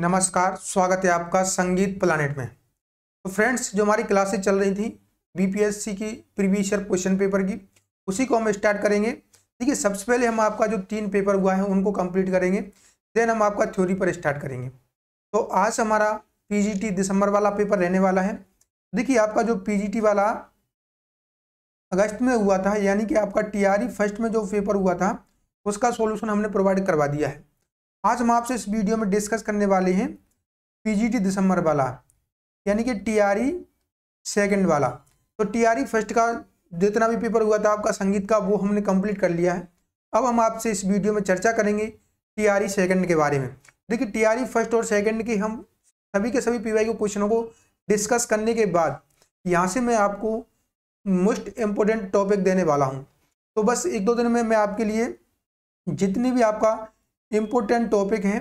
नमस्कार स्वागत है आपका संगीत प्लानेट में तो फ्रेंड्स जो हमारी क्लासेस चल रही थी बीपीएससी की प्रीवियस ईयर क्वेश्चन पेपर की उसी को हम स्टार्ट करेंगे देखिए सबसे पहले हम आपका जो तीन पेपर हुआ है उनको कंप्लीट करेंगे देन हम आपका थ्योरी पर स्टार्ट करेंगे तो आज हमारा पीजीटी दिसंबर वाला पेपर रहने वाला है देखिए आपका जो पीजीटी वाला अगस्त में हुआ था यानी कि आपका टीआरई e फर्स्ट में जो पेपर हुआ था उसका सॉल्यूशन हमने प्रोवाइड करवा दिया है आज हम आपसे इस वीडियो में डिस्कस करने वाले हैं पीजीटी दिसंबर वाला यानी कि टीआरई सेकंड वाला तो टीआरई फर्स्ट का जितना भी पेपर हुआ था आपका संगीत का वो हमने कंप्लीट कर लिया है अब हम आपसे इस वीडियो में चर्चा करेंगे टीआरई सेकंड के बारे में देखिए टीआरई फर्स्ट और सेकंड के हम सभी के सभी पीवाई के क्वेश्चनों को डिस्कस करने के बाद यहाँ से मैं आपको मोस्ट इम्पोर्टेंट टॉपिक देने वाला हूँ तो बस एक दो दिन में मैं आपके लिए जितनी भी आपका इम्पोर्टेंट टॉपिक हैं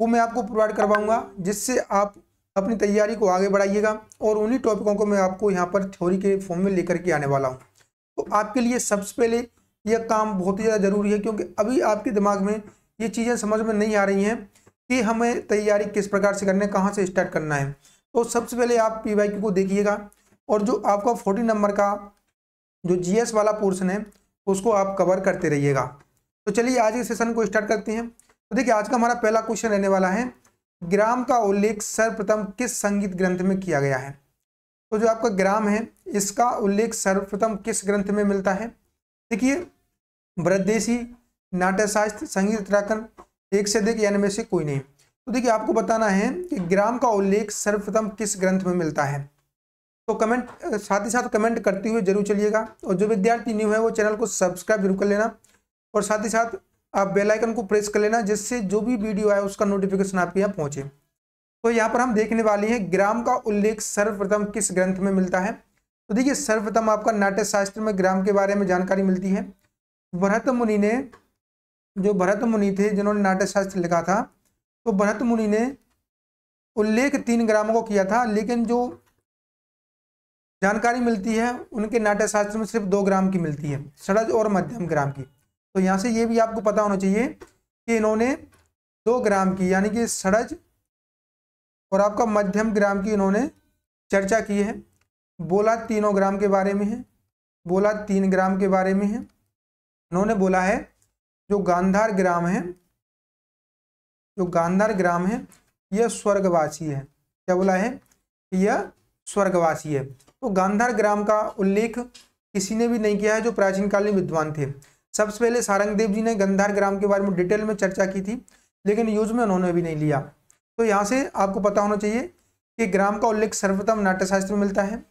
वो मैं आपको प्रोवाइड करवाऊँगा जिससे आप अपनी तैयारी को आगे बढ़ाइएगा और उन्हीं टॉपिकों को मैं आपको यहाँ पर थ्योरी के फॉर्म में लेकर के आने वाला हूँ तो आपके लिए सबसे पहले यह काम बहुत ही ज़्यादा ज़रूरी है क्योंकि अभी आपके दिमाग में ये चीज़ें समझ में नहीं आ रही हैं कि हमें तैयारी किस प्रकार से करना है कहाँ से स्टार्ट करना है तो सबसे पहले आप पी वाई को देखिएगा और जो आपका फोर्टी नंबर का जो एस वाला पोर्सन है उसको आप कवर करते रहिएगा तो चलिए आज के सेशन को स्टार्ट करते हैं तो देखिए आज का हमारा पहला क्वेश्चन रहने वाला है ग्राम का उल्लेख सर्वप्रथम किस संगीत ग्रंथ में किया गया है तो जो आपका ग्राम है इसका उल्लेख सर्वप्रथम किस ग्रंथ में मिलता है देखिए ब्रदेशी नाट्यशास्त्र संगीत उत्तराखंड एक से अधिक यानी में से कोई नहीं तो देखिए आपको बताना है कि ग्राम का उल्लेख सर्वप्रथम किस ग्रंथ में मिलता है तो कमेंट साथ ही साथ कमेंट करते हुए जरूर चलिएगा और जो विद्यार्थी न्यू है वो चैनल को सब्सक्राइब जरूर कर लेना और साथ ही साथ आप बेल आइकन को प्रेस कर लेना जिससे जो भी वीडियो आए उसका नोटिफिकेशन आपके यहाँ पहुंचे तो यहाँ पर हम देखने वाले हैं ग्राम का उल्लेख सर्वप्रथम किस ग्रंथ में मिलता है तो देखिए सर्वप्रथम आपका नाट्य शास्त्र में ग्राम के बारे में जानकारी मिलती है भरत मुनि ने जो भरत मुनि थे जिन्होंने नाट्य शास्त्र लिखा था तो भरत मुनि ने उल्लेख तीन ग्रामों को किया था लेकिन जो जानकारी मिलती है उनके नाट्यशास्त्र में सिर्फ दो ग्राम की मिलती है सड़ज और मध्यम ग्राम की तो यहाँ से ये भी आपको पता होना चाहिए कि इन्होंने दो ग्राम की यानी कि सड़ज और आपका मध्यम ग्राम की इन्होंने चर्चा की है बोला तीनों ग्राम के बारे में है बोला तीन ग्राम के बारे में है इन्होंने बोला है जो गांधार ग्राम है जो गांधार ग्राम है यह स्वर्गवासी है क्या बोला है यह स्वर्गवासी है तो गांधार ग्राम का उल्लेख किसी ने भी नहीं किया है जो प्राचीन कालीन विद्वान थे सबसे पहले सारंगदेव जी ने गंधार ग्राम के बारे में डिटेल में चर्चा की थी लेकिन यूज में उन्होंने भी नहीं लिया तो यहाँ से आपको पता होना चाहिए कि ग्राम का उल्लेख सर्वप्रथम नाट्यशास्त्र में मिलता है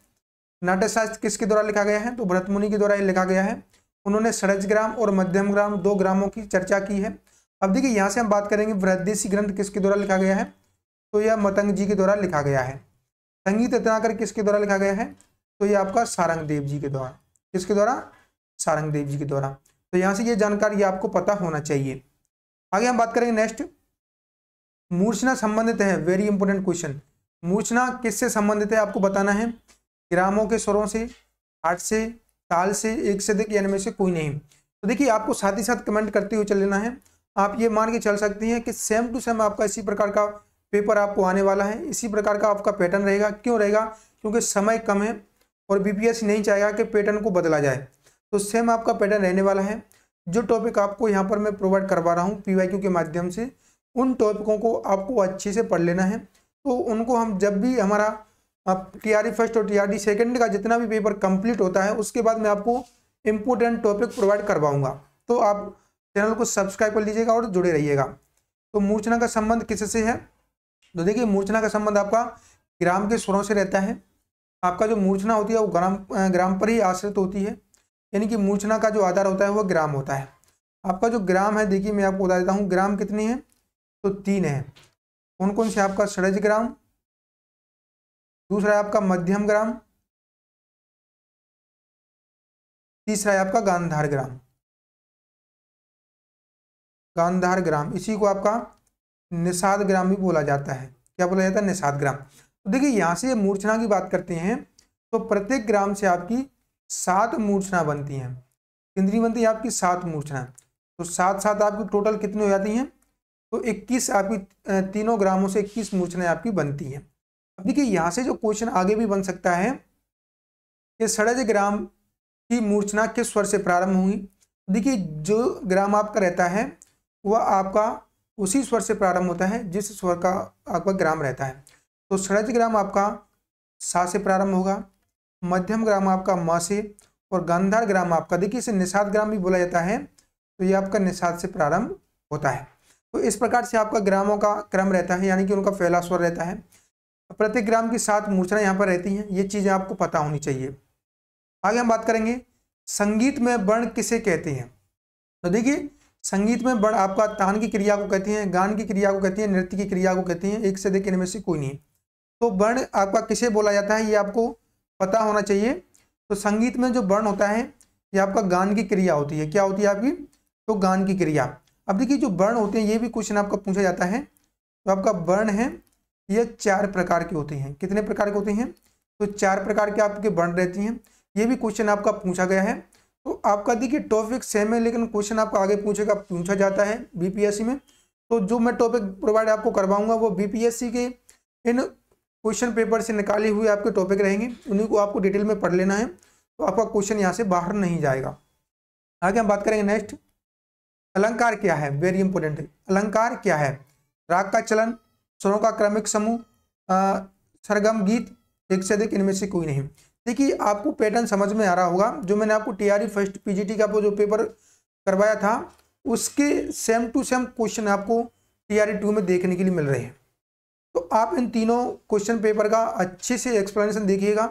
नाट्यशास्त्र किसके द्वारा लिखा गया है तो मुनि के द्वारा लिखा गया है उन्होंने सड़ज ग्राम और मध्यम ग्राम दो ग्रामों की चर्चा की है अब देखिए यहाँ से हम बात करेंगे वृद्धेशी ग्रंथ किसके द्वारा लिखा गया है तो यह मतंग जी के द्वारा लिखा गया है संगीत रत्नाकर किसके द्वारा लिखा गया है तो यह आपका सारंगदेव जी के द्वारा किसके द्वारा सारंगदेव जी के द्वारा तो यहाँ से ये जानकारी आपको पता होना चाहिए आगे हम बात करेंगे नेक्स्ट मूर्छना संबंधित है वेरी इंपॉर्टेंट क्वेश्चन मूर्छना किससे संबंधित है आपको बताना है ग्रामों के स्वरों से आठ से ताल से एक से अधिक यानी में से कोई नहीं तो देखिए आपको साथ ही साथ कमेंट करते हुए चल लेना है आप ये मान के चल सकती हैं कि सेम टू सेम आपका इसी प्रकार का पेपर आपको आने वाला है इसी प्रकार का आपका पैटर्न रहेगा क्यों रहेगा क्योंकि समय कम है और बीपीएससी नहीं चाहेगा कि पैटर्न को बदला जाए तो सेम आपका पैटर्न रहने वाला है जो टॉपिक आपको यहाँ पर मैं प्रोवाइड करवा रहा हूँ पी के माध्यम से उन टॉपिकों को आपको अच्छे से पढ़ लेना है तो उनको हम जब भी हमारा टी आर फर्स्ट और टी आर सेकेंड का जितना भी पेपर कंप्लीट होता है उसके बाद मैं आपको इम्पोर्टेंट टॉपिक प्रोवाइड करवाऊंगा तो आप चैनल को सब्सक्राइब कर लीजिएगा और जुड़े रहिएगा तो मूर्छना का संबंध किससे है तो देखिए मूर्छना का संबंध आपका ग्राम के स्वरों से रहता है आपका जो मूर्छना होती है वो ग्राम ग्राम पर ही आश्रित होती है यानी कि मूर्छना का जो आधार होता है वह ग्राम होता है आपका जो ग्राम है देखिए मैं आपको बता देता हूँ ग्राम कितने है तो तीन है कौन कौन से आपका सड़ज ग्राम दूसरा है आपका मध्यम ग्राम तीसरा है आपका गांधार ग्राम गांधार ग्राम इसी को आपका निषाद ग्राम भी बोला जाता है क्या बोला जाता है निषाद ग्राम तो देखिए यहां से मूर्छना की बात करते हैं तो प्रत्येक ग्राम से आपकी सात मूर्छना बनती हैं केंद्रीय बनती है आपकी सात मूर्छना तो सात सात आपकी टोटल कितनी हो जाती हैं तो 21 आपकी तीनों ग्रामों से 21 मूर्छनाएं आपकी बनती हैं अब देखिए यहाँ से जो क्वेश्चन आगे भी बन सकता है कि सड़ज ग्राम की मूर्छना किस स्वर से प्रारंभ होगी देखिए जो ग्राम आपका रहता है वह आपका उसी स्वर से प्रारंभ होता है जिस स्वर का आपका ग्राम रहता है तो सड़ज ग्राम आपका सा से प्रारंभ होगा मध्यम ग्राम आपका म से और गंधार ग्राम आपका देखिए इसे निषाद ग्राम भी बोला जाता है तो ये आपका निषाद से प्रारंभ होता है तो इस प्रकार से आपका ग्रामों का क्रम रहता है यानी कि उनका फैला स्वर रहता है प्रत्येक ग्राम की सात मूर्छना यहाँ पर रहती हैं ये चीज़ें आपको पता होनी चाहिए आगे हम बात करेंगे संगीत में वर्ण किसे कहते हैं तो देखिए संगीत में वर्ण आपका तान की क्रिया को कहते हैं गान की क्रिया को कहते हैं नृत्य की क्रिया को कहते हैं एक से देखिए इनमें से कोई नहीं तो वर्ण आपका किसे बोला जाता है ये आपको पता होना चाहिए तो संगीत में जो वर्ण होता है ये आपका गान की क्रिया होती है क्या होती है आपकी तो गान की क्रिया अब देखिए जो वर्ण होते हैं ये भी क्वेश्चन आपका पूछा जाता है तो आपका वर्ण है ये चार प्रकार के होते हैं कितने प्रकार के होते हैं तो चार प्रकार के आपके वर्ण रहती हैं ये भी क्वेश्चन आपका पूछा गया है तो आपका देखिए टॉपिक सेम है लेकिन क्वेश्चन आपका आगे पूछेगा पूछा जाता है बीपीएससी में तो जो मैं टॉपिक प्रोवाइड आपको करवाऊंगा वो बीपीएससी के इन क्वेश्चन पेपर से निकाले हुए आपके टॉपिक रहेंगे उन्हीं को आपको डिटेल में पढ़ लेना है तो आपका क्वेश्चन यहाँ से बाहर नहीं जाएगा आगे हम बात करेंगे नेक्स्ट अलंकार क्या है वेरी इंपॉर्टेंट अलंकार क्या है राग का चलन स्वरों का क्रमिक समूह सरगम गीत एक से अधिक इनमें से कोई नहीं देखिए आपको पैटर्न समझ में आ रहा होगा जो मैंने आपको टीआरई फर्स्ट पीजीटी का जो पेपर करवाया था उसके सेम टू सेम क्वेश्चन आपको टीआरई टू e में देखने के लिए मिल रहे हैं तो आप इन तीनों क्वेश्चन पेपर का अच्छे से एक्सप्लेनेशन देखिएगा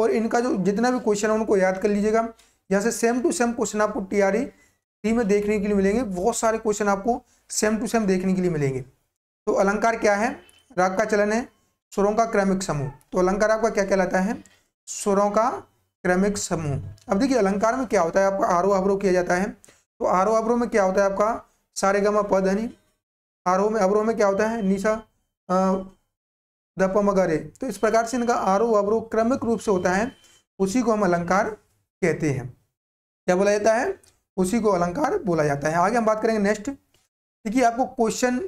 और इनका जो जितना भी क्वेश्चन है उनको याद कर लीजिएगा यहाँ से सेम टू सेम क्वेश्चन आपको टी आर थ्री में देखने के लिए मिलेंगे बहुत सारे क्वेश्चन आपको सेम टू सेम देखने के लिए मिलेंगे तो अलंकार क्या है राग का चलन है स्वरों का क्रमिक समूह तो अलंकार आपका क्या कहलाता है स्वरों का क्रमिक समूह अब देखिए अलंकार में क्या होता है आपका आरोह अवरोह किया जाता है तो आरोह अवरोह में क्या होता है आपका सारे गमा पद हनी आरोह में अवरोह में क्या होता है निशा वगैरह तो इस प्रकार से इनका आरोह अवरोह क्रमिक रूप से होता है उसी को हम अलंकार कहते हैं क्या बोला जाता है उसी को अलंकार बोला जाता है आगे हम बात करेंगे नेक्स्ट देखिए आपको क्वेश्चन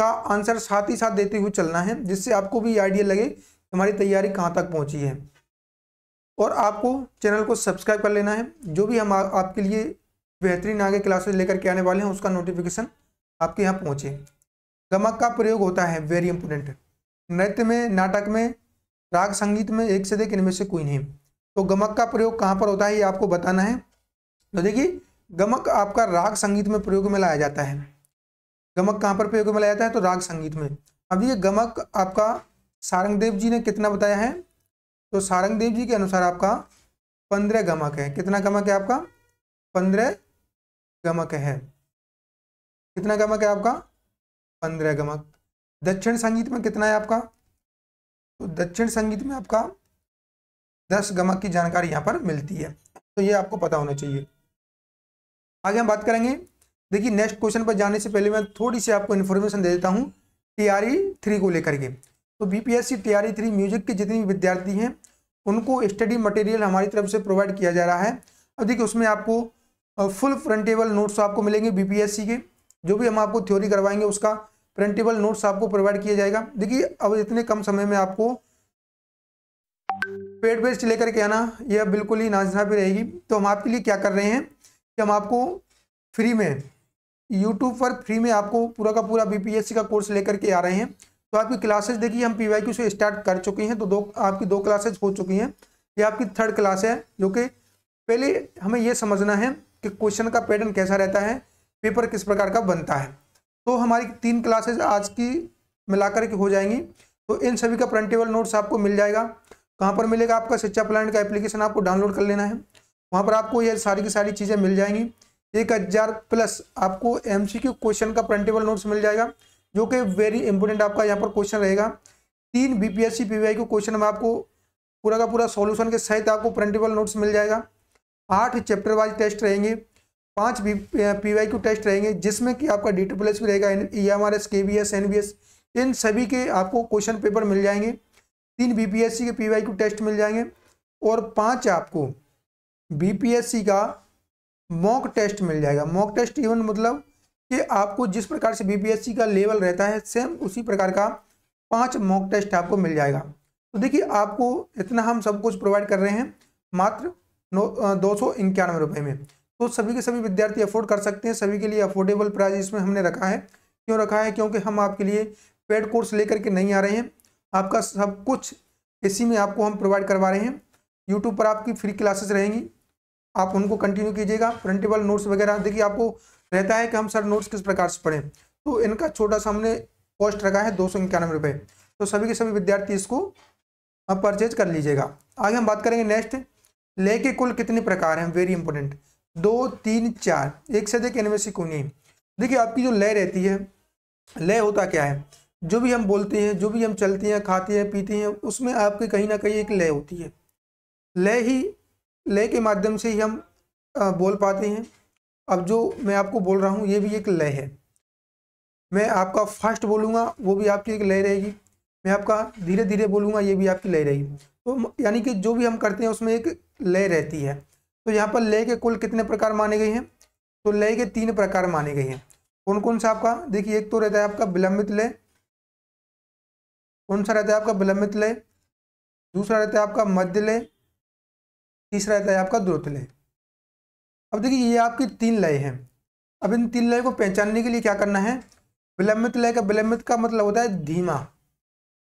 का आंसर साथ ही साथ देते हुए चलना है जिससे आपको भी आइडिया लगे हमारी तैयारी कहाँ तक पहुँची है और आपको चैनल को सब्सक्राइब कर लेना है जो भी हम आ, आपके लिए बेहतरीन आगे क्लासेस लेकर के आने वाले हैं उसका नोटिफिकेशन आपके यहाँ पहुँचे गमक का प्रयोग होता है वेरी इंपोर्टेंट नृत्य में नाटक में राग संगीत में एक से देख इनमें से कोई नहीं तो गमक का प्रयोग कहाँ पर होता है ये आपको बताना है तो देखिए गमक आपका राग संगीत में प्रयोग में लाया जाता है गमक कहाँ पर प्रयोग में लाया जाता है तो राग संगीत में अब ये गमक आपका सारंगदेव जी ने कितना बताया है तो सारंगदेव जी के अनुसार आपका पंद्रह गमक है कितना गमक है आपका पंद्रह गमक है कितना गमक है आपका पंद्रह गमक दक्षिण संगीत में कितना है आपका तो दक्षिण संगीत में आपका दस गमक की जानकारी यहाँ पर मिलती है तो ये आपको पता होना चाहिए आगे हम बात करेंगे देखिए नेक्स्ट क्वेश्चन पर जाने से पहले मैं थोड़ी सी आपको इन्फॉर्मेशन दे देता हूँ टीआरई थ्री e को लेकर के तो बीपीएससी टीआरई थ्री म्यूजिक के जितने भी विद्यार्थी हैं उनको स्टडी मटेरियल हमारी तरफ से प्रोवाइड किया जा रहा है अब देखिए उसमें आपको फुल फ्रंटेबल नोट्स आपको मिलेंगे बीपीएससी के जो भी हम आपको थ्योरी करवाएंगे उसका प्रिंटेबल नोट्स आपको प्रोवाइड किया जाएगा देखिए अब इतने कम समय में आपको पेड बेस्ट लेकर के आना यह बिल्कुल ही नाजना भी रहेगी तो हम आपके लिए क्या कर रहे हैं कि हम आपको फ्री में यूट्यूब पर फ्री में आपको पूरा का पूरा बीपीएससी का कोर्स लेकर के आ रहे हैं तो आपकी क्लासेस देखिए हम पीवाईक्यू से स्टार्ट कर चुके हैं तो दो आपकी दो क्लासेस हो चुकी हैं ये आपकी थर्ड क्लास है जो कि पहले हमें यह समझना है कि क्वेश्चन का पैटर्न कैसा रहता है पेपर किस प्रकार का बनता है तो हमारी तीन क्लासेज आज की मिलाकर के हो जाएंगी तो इन सभी का प्रिंटेबल नोट्स आपको मिल जाएगा कहाँ पर मिलेगा आपका शिक्षा प्लान का एप्लीकेशन आपको डाउनलोड कर लेना है वहाँ पर आपको ये सारी की सारी चीज़ें मिल जाएंगी एक हज़ार प्लस आपको एम सी क्वेश्चन का प्रिंटेबल नोट्स मिल जाएगा जो कि वेरी इंपॉर्टेंट आपका यहाँ पर क्वेश्चन रहेगा तीन B P S C P के क्वेश्चन में आपको पूरा का पूरा सॉल्यूशन के सहित आपको प्रिंटेबल नोट्स मिल जाएगा आठ चैप्टर वाइज टेस्ट रहेंगे पांच पी वाई क्यू टेस्ट रहेंगे जिसमें कि आपका डी ट्रिपल भी रहेगा E M R S K B S N B S इन सभी के आपको क्वेश्चन पेपर मिल जाएंगे तीन बी पी एस सी के पी वाई क्यू टेस्ट मिल जाएंगे और पांच आपको बी पी एस सी का मॉक टेस्ट मिल जाएगा मॉक टेस्ट इवन मतलब कि आपको जिस प्रकार से सी का लेवल रहता है सेम उसी प्रकार का पांच मॉक टेस्ट आपको मिल जाएगा तो देखिए आपको इतना हम सब कुछ प्रोवाइड कर रहे हैं मात्र नौ दो सौ इक्यानवे रुपये में तो सभी के सभी विद्यार्थी अफोर्ड कर सकते हैं सभी के लिए अफोर्डेबल प्राइस इसमें हमने रखा है क्यों रखा है क्योंकि हम आपके लिए पेड कोर्स लेकर के नहीं आ रहे हैं आपका सब कुछ इसी में आपको हम प्रोवाइड करवा रहे हैं यूट्यूब पर आपकी फ्री क्लासेस रहेंगी आप उनको कंटिन्यू कीजिएगा प्रिंटेबल नोट्स वगैरह देखिए आपको रहता है कि हम सर नोट्स किस प्रकार से पढ़ें तो इनका छोटा सा हमने कॉस्ट रखा है दो सौ इक्यानवे रुपये तो सभी के सभी विद्यार्थी इसको परचेज कर लीजिएगा आगे हम बात करेंगे नेक्स्ट ले के कुल कितने प्रकार हैं वेरी इंपॉर्टेंट दो तीन चार एक से अधिक इनमें से कोई नहीं देखिए आपकी जो लय रहती है लय होता क्या है जो भी हम बोलते हैं जो भी हम चलते हैं खाते हैं पीते हैं उसमें आपके कहीं ना कहीं एक लय होती है लय ही लय के माध्यम से ही हम बोल पाते हैं अब जो मैं आपको बोल रहा हूँ ये भी एक लय है मैं आपका फास्ट बोलूँगा वो भी आपकी एक लय रहेगी मैं आपका धीरे धीरे बोलूँगा ये भी आपकी लय रहेगी तो यानी कि जो भी हम करते हैं उसमें एक लय रहती है तो यहाँ पर लय के कुल कितने प्रकार माने गए हैं तो लय के तीन प्रकार माने गए हैं कौन कौन सा आपका देखिए एक तो रहता है आपका विलंबित लय कौन सा रहता है आपका विलंबित लय दूसरा रहता है आपका मध्य लय तीसरा रहता है आपका द्रुत लय अब देखिए ये आपकी तीन लय हैं अब इन तीन लय को पहचानने के लिए क्या करना है विलंबित लय का विलंबित का मतलब होता है धीमा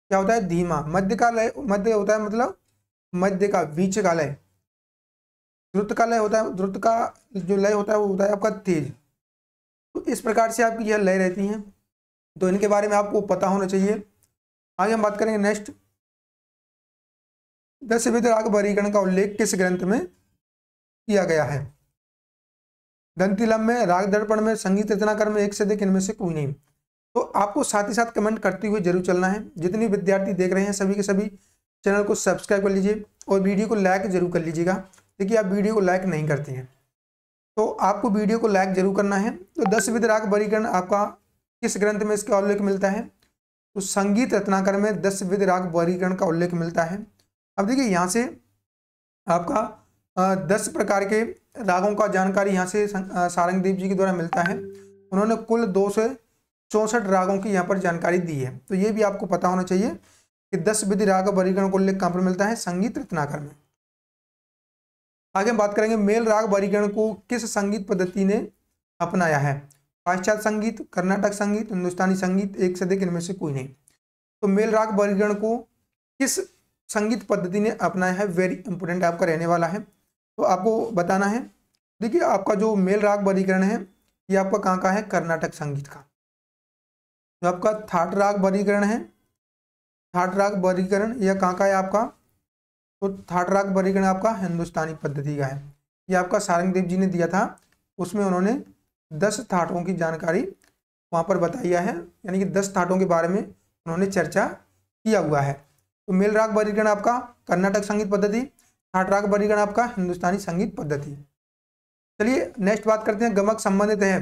क्या होता है धीमा मध्य का लय मध्य होता है मतलब मध्य का बीच का लय ध्रुत का लय होता है ध्रुत का जो लय होता है वो होता है आपका तेज तो इस प्रकार से आपकी यह लय रहती हैं तो इनके बारे में आपको पता होना चाहिए आगे हम बात करेंगे नेक्स्ट दस राग वर्गीकरण का उल्लेख किस ग्रंथ में किया गया है दंतिलम में राग दर्पण में संगीत रचनाकर में एक से अधिक इनमें से कोई नहीं तो आपको साथ ही साथ कमेंट करते हुए जरूर चलना है जितने विद्यार्थी देख रहे हैं सभी के सभी चैनल को सब्सक्राइब कर लीजिए और वीडियो को लाइक जरूर कर लीजिएगा देखिए आप वीडियो को लाइक नहीं करते हैं तो आपको वीडियो को लाइक जरूर करना है तो दस विदराग वर्गीकरण आपका किस ग्रंथ में इसका उल्लेख मिलता है तो संगीत रत्नाकर में दस विद राग वर्गीकरण का उल्लेख मिलता है अब देखिए यहाँ से आपका दस प्रकार के रागों का जानकारी यहाँ से सारंगदेव जी के द्वारा मिलता है उन्होंने कुल दो सौ चौंसठ रागों की यहाँ पर जानकारी दी है तो ये भी आपको पता होना चाहिए कि दस विधि राग वर्गीकरण का उल्लेख कहाँ पर मिलता है संगीत रत्नाकर में आगे हम बात करेंगे मेल राग वर्गीकरण को किस संगीत पद्धति ने अपनाया है पाश्चात्य संगीत कर्नाटक संगीत हिंदुस्तानी संगीत एक से देख इनमें से कोई नहीं तो मेल राग वर्गीकरण को किस संगीत पद्धति ने अपनाया है वेरी इंपॉर्टेंट आपका रहने वाला है तो आपको बताना है देखिए आपका जो मेल राग वर्गीकरण है ये आपका कहाँ का है कर्नाटक संगीत का जो आपका थाट राग वर्गीकरण है थाट राग वर्गीकरण यह कहाँ का है आपका तो थर्ड राग वर्गीकरण आपका हिंदुस्तानी पद्धति का है ये आपका सारंगदेव जी ने दिया था उसमें उन्होंने दस थाटों की जानकारी वहाँ पर बताया है यानी कि दस थाटों के बारे में उन्होंने चर्चा किया हुआ है तो मेल राग वर्गीकरण आपका कर्नाटक संगीत पद्धति थाट राग वर्गीकरण आपका हिंदुस्तानी संगीत पद्धति चलिए नेक्स्ट बात करते हैं गमक संबंधित है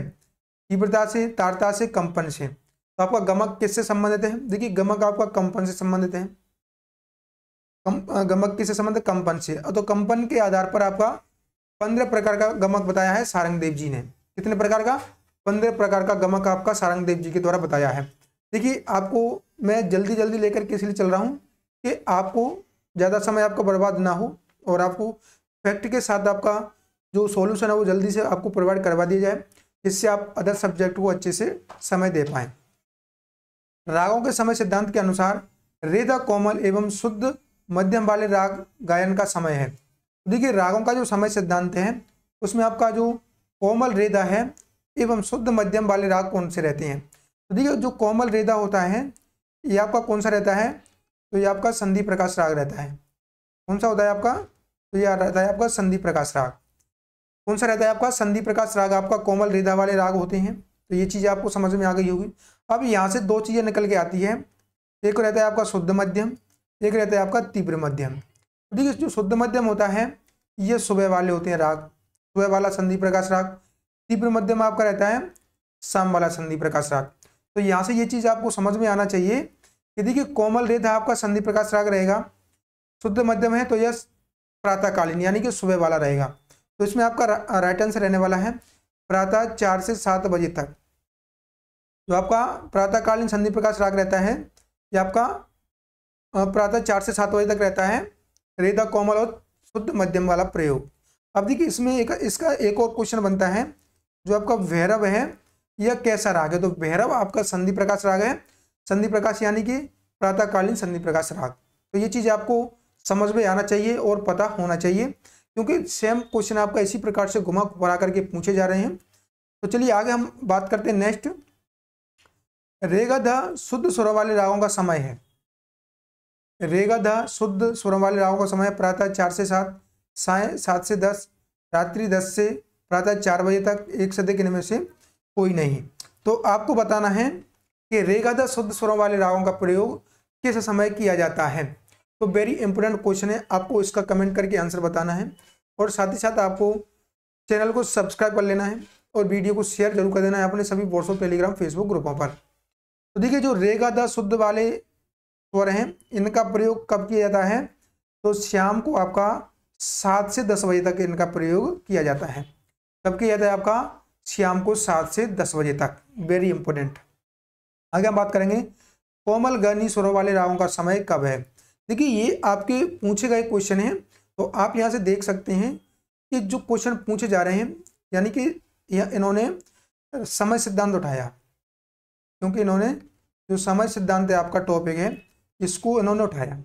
तीव्रता से तारता से कंपन से तो आपका गमक किससे संबंधित है देखिए गमक आपका कंपन से संबंधित है कम गमक किससे संबंध कंपन से तो कंपन के आधार पर आपका पंद्रह प्रकार का गमक बताया है सारंगदेव जी ने कितने प्रकार का पंद्रह प्रकार का गमक आपका सारंगदेव जी के द्वारा बताया है देखिए आपको मैं जल्दी जल्दी लेकर के इसलिए चल रहा हूँ कि आपको ज़्यादा समय आपका बर्बाद ना हो और आपको फैक्ट के साथ आपका जो सॉल्यूशन है वो जल्दी से आपको प्रोवाइड करवा दिया जाए जिससे आप अदर सब्जेक्ट को अच्छे से समय दे पाएँ रागों के समय सिद्धांत के अनुसार रेदा कोमल एवं शुद्ध मध्यम वाले राग गायन का समय है देखिए रागों का जो समय सिद्धांत है उसमें आपका जो कोमल रेदा है एवं शुद्ध मध्यम वाले राग कौन से रहते हैं तो देखिए जो कोमल रेदा होता है ये आपका कौन सा रहता है तो ये आपका संधि प्रकाश राग रहता है कौन सा होता है आपका तो यह रहता है आपका संधि प्रकाश राग कौन सा रहता है आपका संधि प्रकाश राग आपका कोमल रेदा वाले राग होते हैं तो ये चीज़ आपको समझ में आ गई होगी अब यहाँ से दो चीज़ें निकल के आती है एक रहता है आपका शुद्ध मध्यम एक रहता है आपका तीव्र मध्यम ठीक है जो शुद्ध मध्यम होता है ये सुबह वाले होते हैं राग सुबह वाला संधि प्रकाश राग तीव्र मध्यम आपका रहता है शाम वाला संधि प्रकाश राग तो यहाँ से ये चीज़ आपको समझ में आना चाहिए कि देखिए कोमल रेत आपका संधि प्रकाश राग रहेगा शुद्ध मध्यम है तो यह प्रातःकालीन यानी कि सुबह वाला रहेगा तो इसमें आपका रा, राइट आंसर रहने वाला है प्रातः चार से सात बजे तक जो आपका प्रातःकालीन संधि प्रकाश राग रहता है ये आपका प्रातः चार से सात बजे तक रहता है रेदा कोमल और शुद्ध मध्यम वाला प्रयोग अब देखिए इसमें एक इसका एक और क्वेश्चन बनता है जो आपका भैरव है यह कैसा राग है तो भैरव आपका संधि प्रकाश राग है संधि प्रकाश यानी कि प्रातःकालीन संधि प्रकाश राग तो ये चीज़ आपको समझ में आना चाहिए और पता होना चाहिए क्योंकि सेम क्वेश्चन आपका इसी प्रकार से घुमा घुमा करके पूछे जा रहे हैं तो चलिए आगे हम बात करते हैं नेक्स्ट रेगा शुद्ध स्वर वाले रागों का समय है रेगा द शुद्ध स्वरों वाले राहों का समय प्रातः चार से सात साय सात से दस रात्रि दस से प्रातः चार बजे तक एक सदे के इनमें से कोई नहीं तो आपको बताना है कि रेगा द शुद्ध स्वरों वाले रागों का प्रयोग किस समय किया जाता है तो वेरी इंपॉर्टेंट क्वेश्चन है आपको इसका कमेंट करके आंसर बताना है और साथ ही साथ आपको चैनल को सब्सक्राइब कर लेना है और वीडियो को शेयर जरूर कर देना है अपने सभी व्हाट्सअप टेलीग्राम फेसबुक ग्रुपों पर तो देखिए जो रेगा द शुद्ध वाले स्वर हैं इनका प्रयोग कब किया जाता है तो शाम को आपका सात से दस बजे तक इनका प्रयोग किया जाता है कब किया जाता है आपका शाम को सात से दस बजे तक वेरी इंपॉर्टेंट आगे हम बात करेंगे कोमल गर्नी स्वरों वाले रागों का समय कब है देखिए ये आपके पूछे गए क्वेश्चन हैं तो आप यहाँ से देख सकते हैं कि जो क्वेश्चन पूछे जा रहे हैं यानी कि यह इन्होंने समय सिद्धांत उठाया क्योंकि इन्होंने जो समय सिद्धांत है आपका टॉपिक है इसको इन्होंने उठाया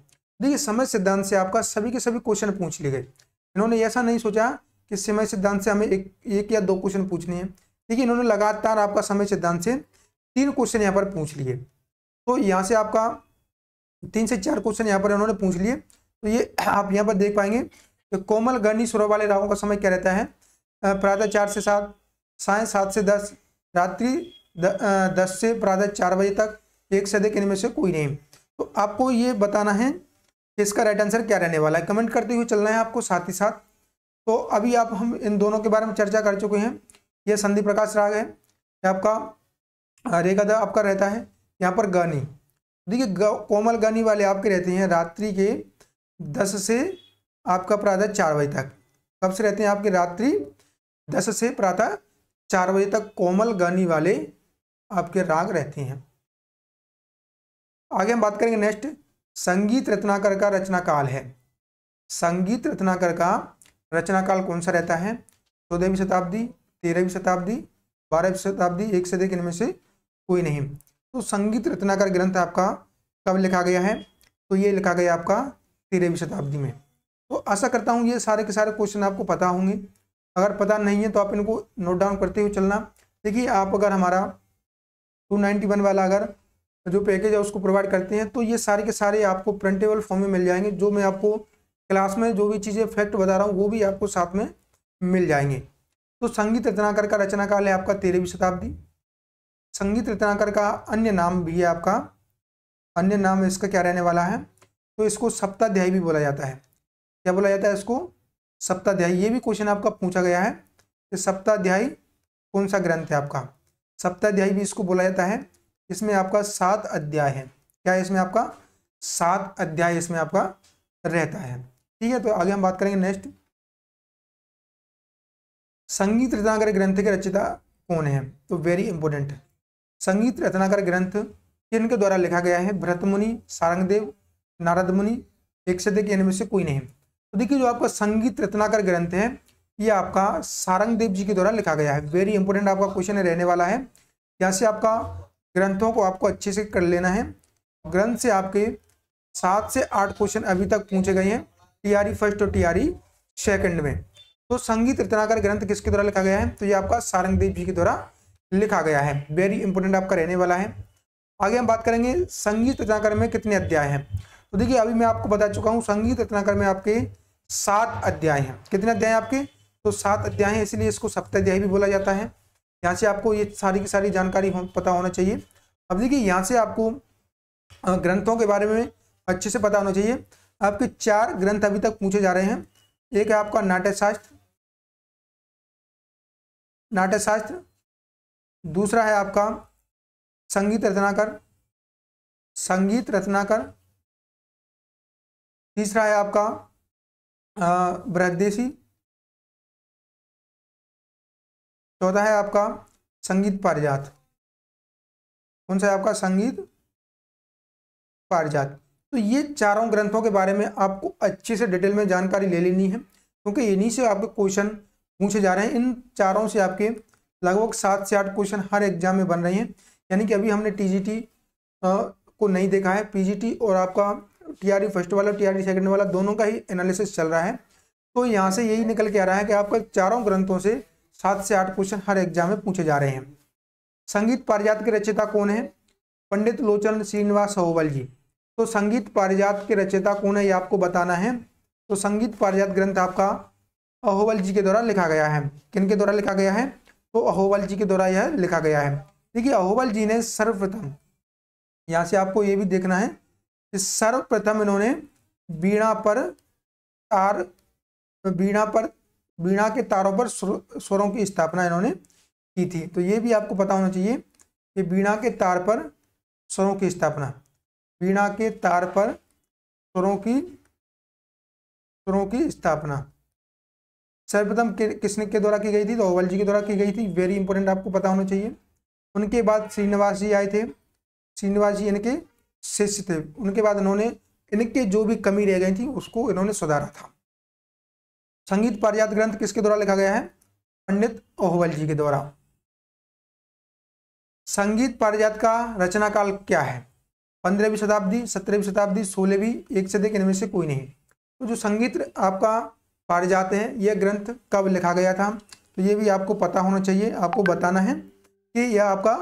देखिए समय सिद्धांत से आपका सभी के सभी क्वेश्चन पूछ लिए गए इन्होंने ऐसा नहीं सोचा कि समय सिद्धांत से हमें एक एक या दो क्वेश्चन पूछने हैं देखिए इन्होंने लगातार आपका समय सिद्धांत से तीन क्वेश्चन यहाँ पर पूछ लिए तो यहाँ से आपका तीन से चार क्वेश्चन यहाँ पर इन्होंने पूछ लिए तो ये आप यहाँ पर देख पाएंगे कि कोमल गर्णी सुरभ वाले राहों का समय क्या रहता है प्रातः चार से सात साय सात से दस रात्रि द, दस से प्रातः चार बजे तक एक से अधिक इनमें से कोई नहीं तो आपको ये बताना है इसका राइट आंसर क्या रहने वाला है कमेंट करते हुए चलना है आपको साथ ही साथ तो अभी आप हम इन दोनों के बारे में चर्चा कर चुके हैं ये संधि प्रकाश राग है ये आपका रेखा आपका रहता है यहाँ पर गानी देखिए कोमल गानी वाले आपके रहते हैं रात्रि के दस से आपका प्रातः चार बजे तक कब से रहते हैं आपके रात्रि दस से प्रातः चार बजे तक कोमल गानी वाले आपके राग रहते हैं आगे हम बात करेंगे नेक्स्ट संगीत रत्नाकर का रचना काल है संगीत रत्नाकर का रचना काल कौन सा रहता है चौदहवीं शताब्दी तेरहवीं शताब्दी बारहवीं शताब्दी एक से देखने इनमें से कोई नहीं तो संगीत रत्नाकर ग्रंथ आपका कब लिखा गया है तो ये लिखा गया आपका तेरहवीं शताब्दी में तो आशा करता हूँ ये सारे के सारे क्वेश्चन आपको पता होंगे अगर पता नहीं है तो आप इनको नोट डाउन करते हुए चलना देखिए आप अगर हमारा 291 वाला अगर जो पैकेज है उसको प्रोवाइड करते हैं तो ये सारे के सारे आपको प्रिंटेबल फॉर्म में मिल जाएंगे जो मैं आपको क्लास में जो भी चीज़ें फैक्ट बता रहा हूँ वो भी आपको साथ में मिल जाएंगे तो संगीत रत्नाकर का रचनाकाल है आपका तेरहवीं शताब्दी संगीत रत्नाकर का अन्य नाम भी है आपका अन्य नाम इसका क्या रहने वाला है तो इसको सप्ताध्यायी भी बोला जाता है क्या बोला जाता है इसको सप्ताध्यायी ये भी क्वेश्चन आपका पूछा गया है कि सप्ताध्यायी कौन सा ग्रंथ है आपका सप्ताध्यायी भी इसको बोला जाता है इसमें आपका सात अध्याय है क्या इसमें आपका सात अध्याय इसमें आपका रहता है ठीक है तो आगे हम बात करेंगे नेक्स्ट संगीत रत्नाकर ग्रंथ के रचिता कौन है तो वेरी इंपॉर्टेंट संगीत रत्नाकर ग्रंथ किनके द्वारा लिखा गया है भरत मुनि सारंगदेव नारद मुनि एक सदे के इनमें से कोई नहीं तो देखिए जो आपका संगीत रत्नाकर ग्रंथ है ये आपका सारंगदेव जी के द्वारा लिखा गया है वेरी इंपॉर्टेंट आपका क्वेश्चन रहने वाला है यहाँ से आपका ग्रंथों को आपको अच्छे से कर लेना है ग्रंथ से आपके सात से आठ क्वेश्चन अभी तक पूछे गए हैं टीआरई फर्स्ट और टीआरई सेकंड में तो संगीत रत्नाकर ग्रंथ किसके द्वारा लिखा गया है तो ये आपका सारंगदेव जी के द्वारा लिखा गया है वेरी इंपॉर्टेंट आपका रहने वाला है आगे हम बात करेंगे संगीत रत्नाकर में कितने अध्याय हैं तो देखिए अभी मैं आपको बता चुका हूँ संगीत रत्नाकर में आपके सात अध्याय हैं कितने अध्याय आपके तो सात अध्याय हैं इसलिए इसको सप्ताध्याय भी बोला जाता है यहाँ से आपको ये सारी की सारी जानकारी हो, पता होना चाहिए अब देखिए यहाँ से आपको ग्रंथों के बारे में अच्छे से पता होना चाहिए आपके चार ग्रंथ अभी तक पूछे जा रहे हैं एक है आपका नाट्यशास्त्र नाट्यशास्त्र दूसरा है आपका संगीत रचनाकर संगीत रचनाकर तीसरा है आपका बृहदेशी चौथा है आपका संगीत पारिजात कौन सा है आपका संगीत पारिजात तो ये चारों ग्रंथों के बारे में आपको अच्छे से डिटेल में जानकारी ले लेनी है क्योंकि इन्हीं से आपके क्वेश्चन पूछे जा रहे हैं इन चारों से आपके लगभग सात से आठ क्वेश्चन हर एग्जाम में बन रहे हैं यानी कि अभी हमने टीजीटी को नहीं देखा है पीजीटी और आपका टीआरई फर्स्ट वाला टीआरई सेकंड वाला दोनों का ही एनालिसिस चल रहा है तो यहाँ से यही निकल के आ रहा है कि आपका चारों ग्रंथों से सात से आठ क्वेश्चन हर एग्जाम में पूछे जा रहे हैं संगीत पारिजात के रचयिता कौन है पंडित लोचन श्रीनिवास सहोवल जी तो संगीत पारिजात के रचयिता कौन है ये आपको बताना है तो संगीत पारिजात ग्रंथ आपका अहोवल जी के द्वारा लिखा गया है किन के द्वारा लिखा गया है तो अहोवल जी के द्वारा यह लिखा गया है देखिए अहोवल जी ने सर्वप्रथम यहाँ से आपको ये भी देखना है कि सर्वप्रथम इन्होंने बीणा पर तार बीणा पर वीणा के तारों पर स्वरों की स्थापना इन्होंने की थी तो ये भी आपको पता होना चाहिए कि वीणा के तार पर स्वरों की स्थापना वीणा के तार पर स्वरों की स्वरों की स्थापना सर्वप्रथम किसने के द्वारा की गई थी तो ओवल जी के द्वारा की गई थी वेरी इंपॉर्टेंट आपको पता होना चाहिए उनके बाद श्रीनिवास जी आए थे श्रीनिवास जी इनके शिष्य थे उनके बाद इन्होंने इनके जो भी कमी रह गई थी उसको इन्होंने सुधारा था संगीत पारिजात ग्रंथ किसके द्वारा लिखा गया है पंडित ओहवल जी के द्वारा संगीत पारिजात का रचना काल क्या है पंद्रहवीं शताब्दी सत्रहवीं शताब्दी सोलहवीं एक से अधिक इनमें से कोई नहीं तो जो संगीत आपका पारिजात है यह ग्रंथ कब लिखा गया था तो ये भी आपको पता होना चाहिए आपको बताना है कि यह आपका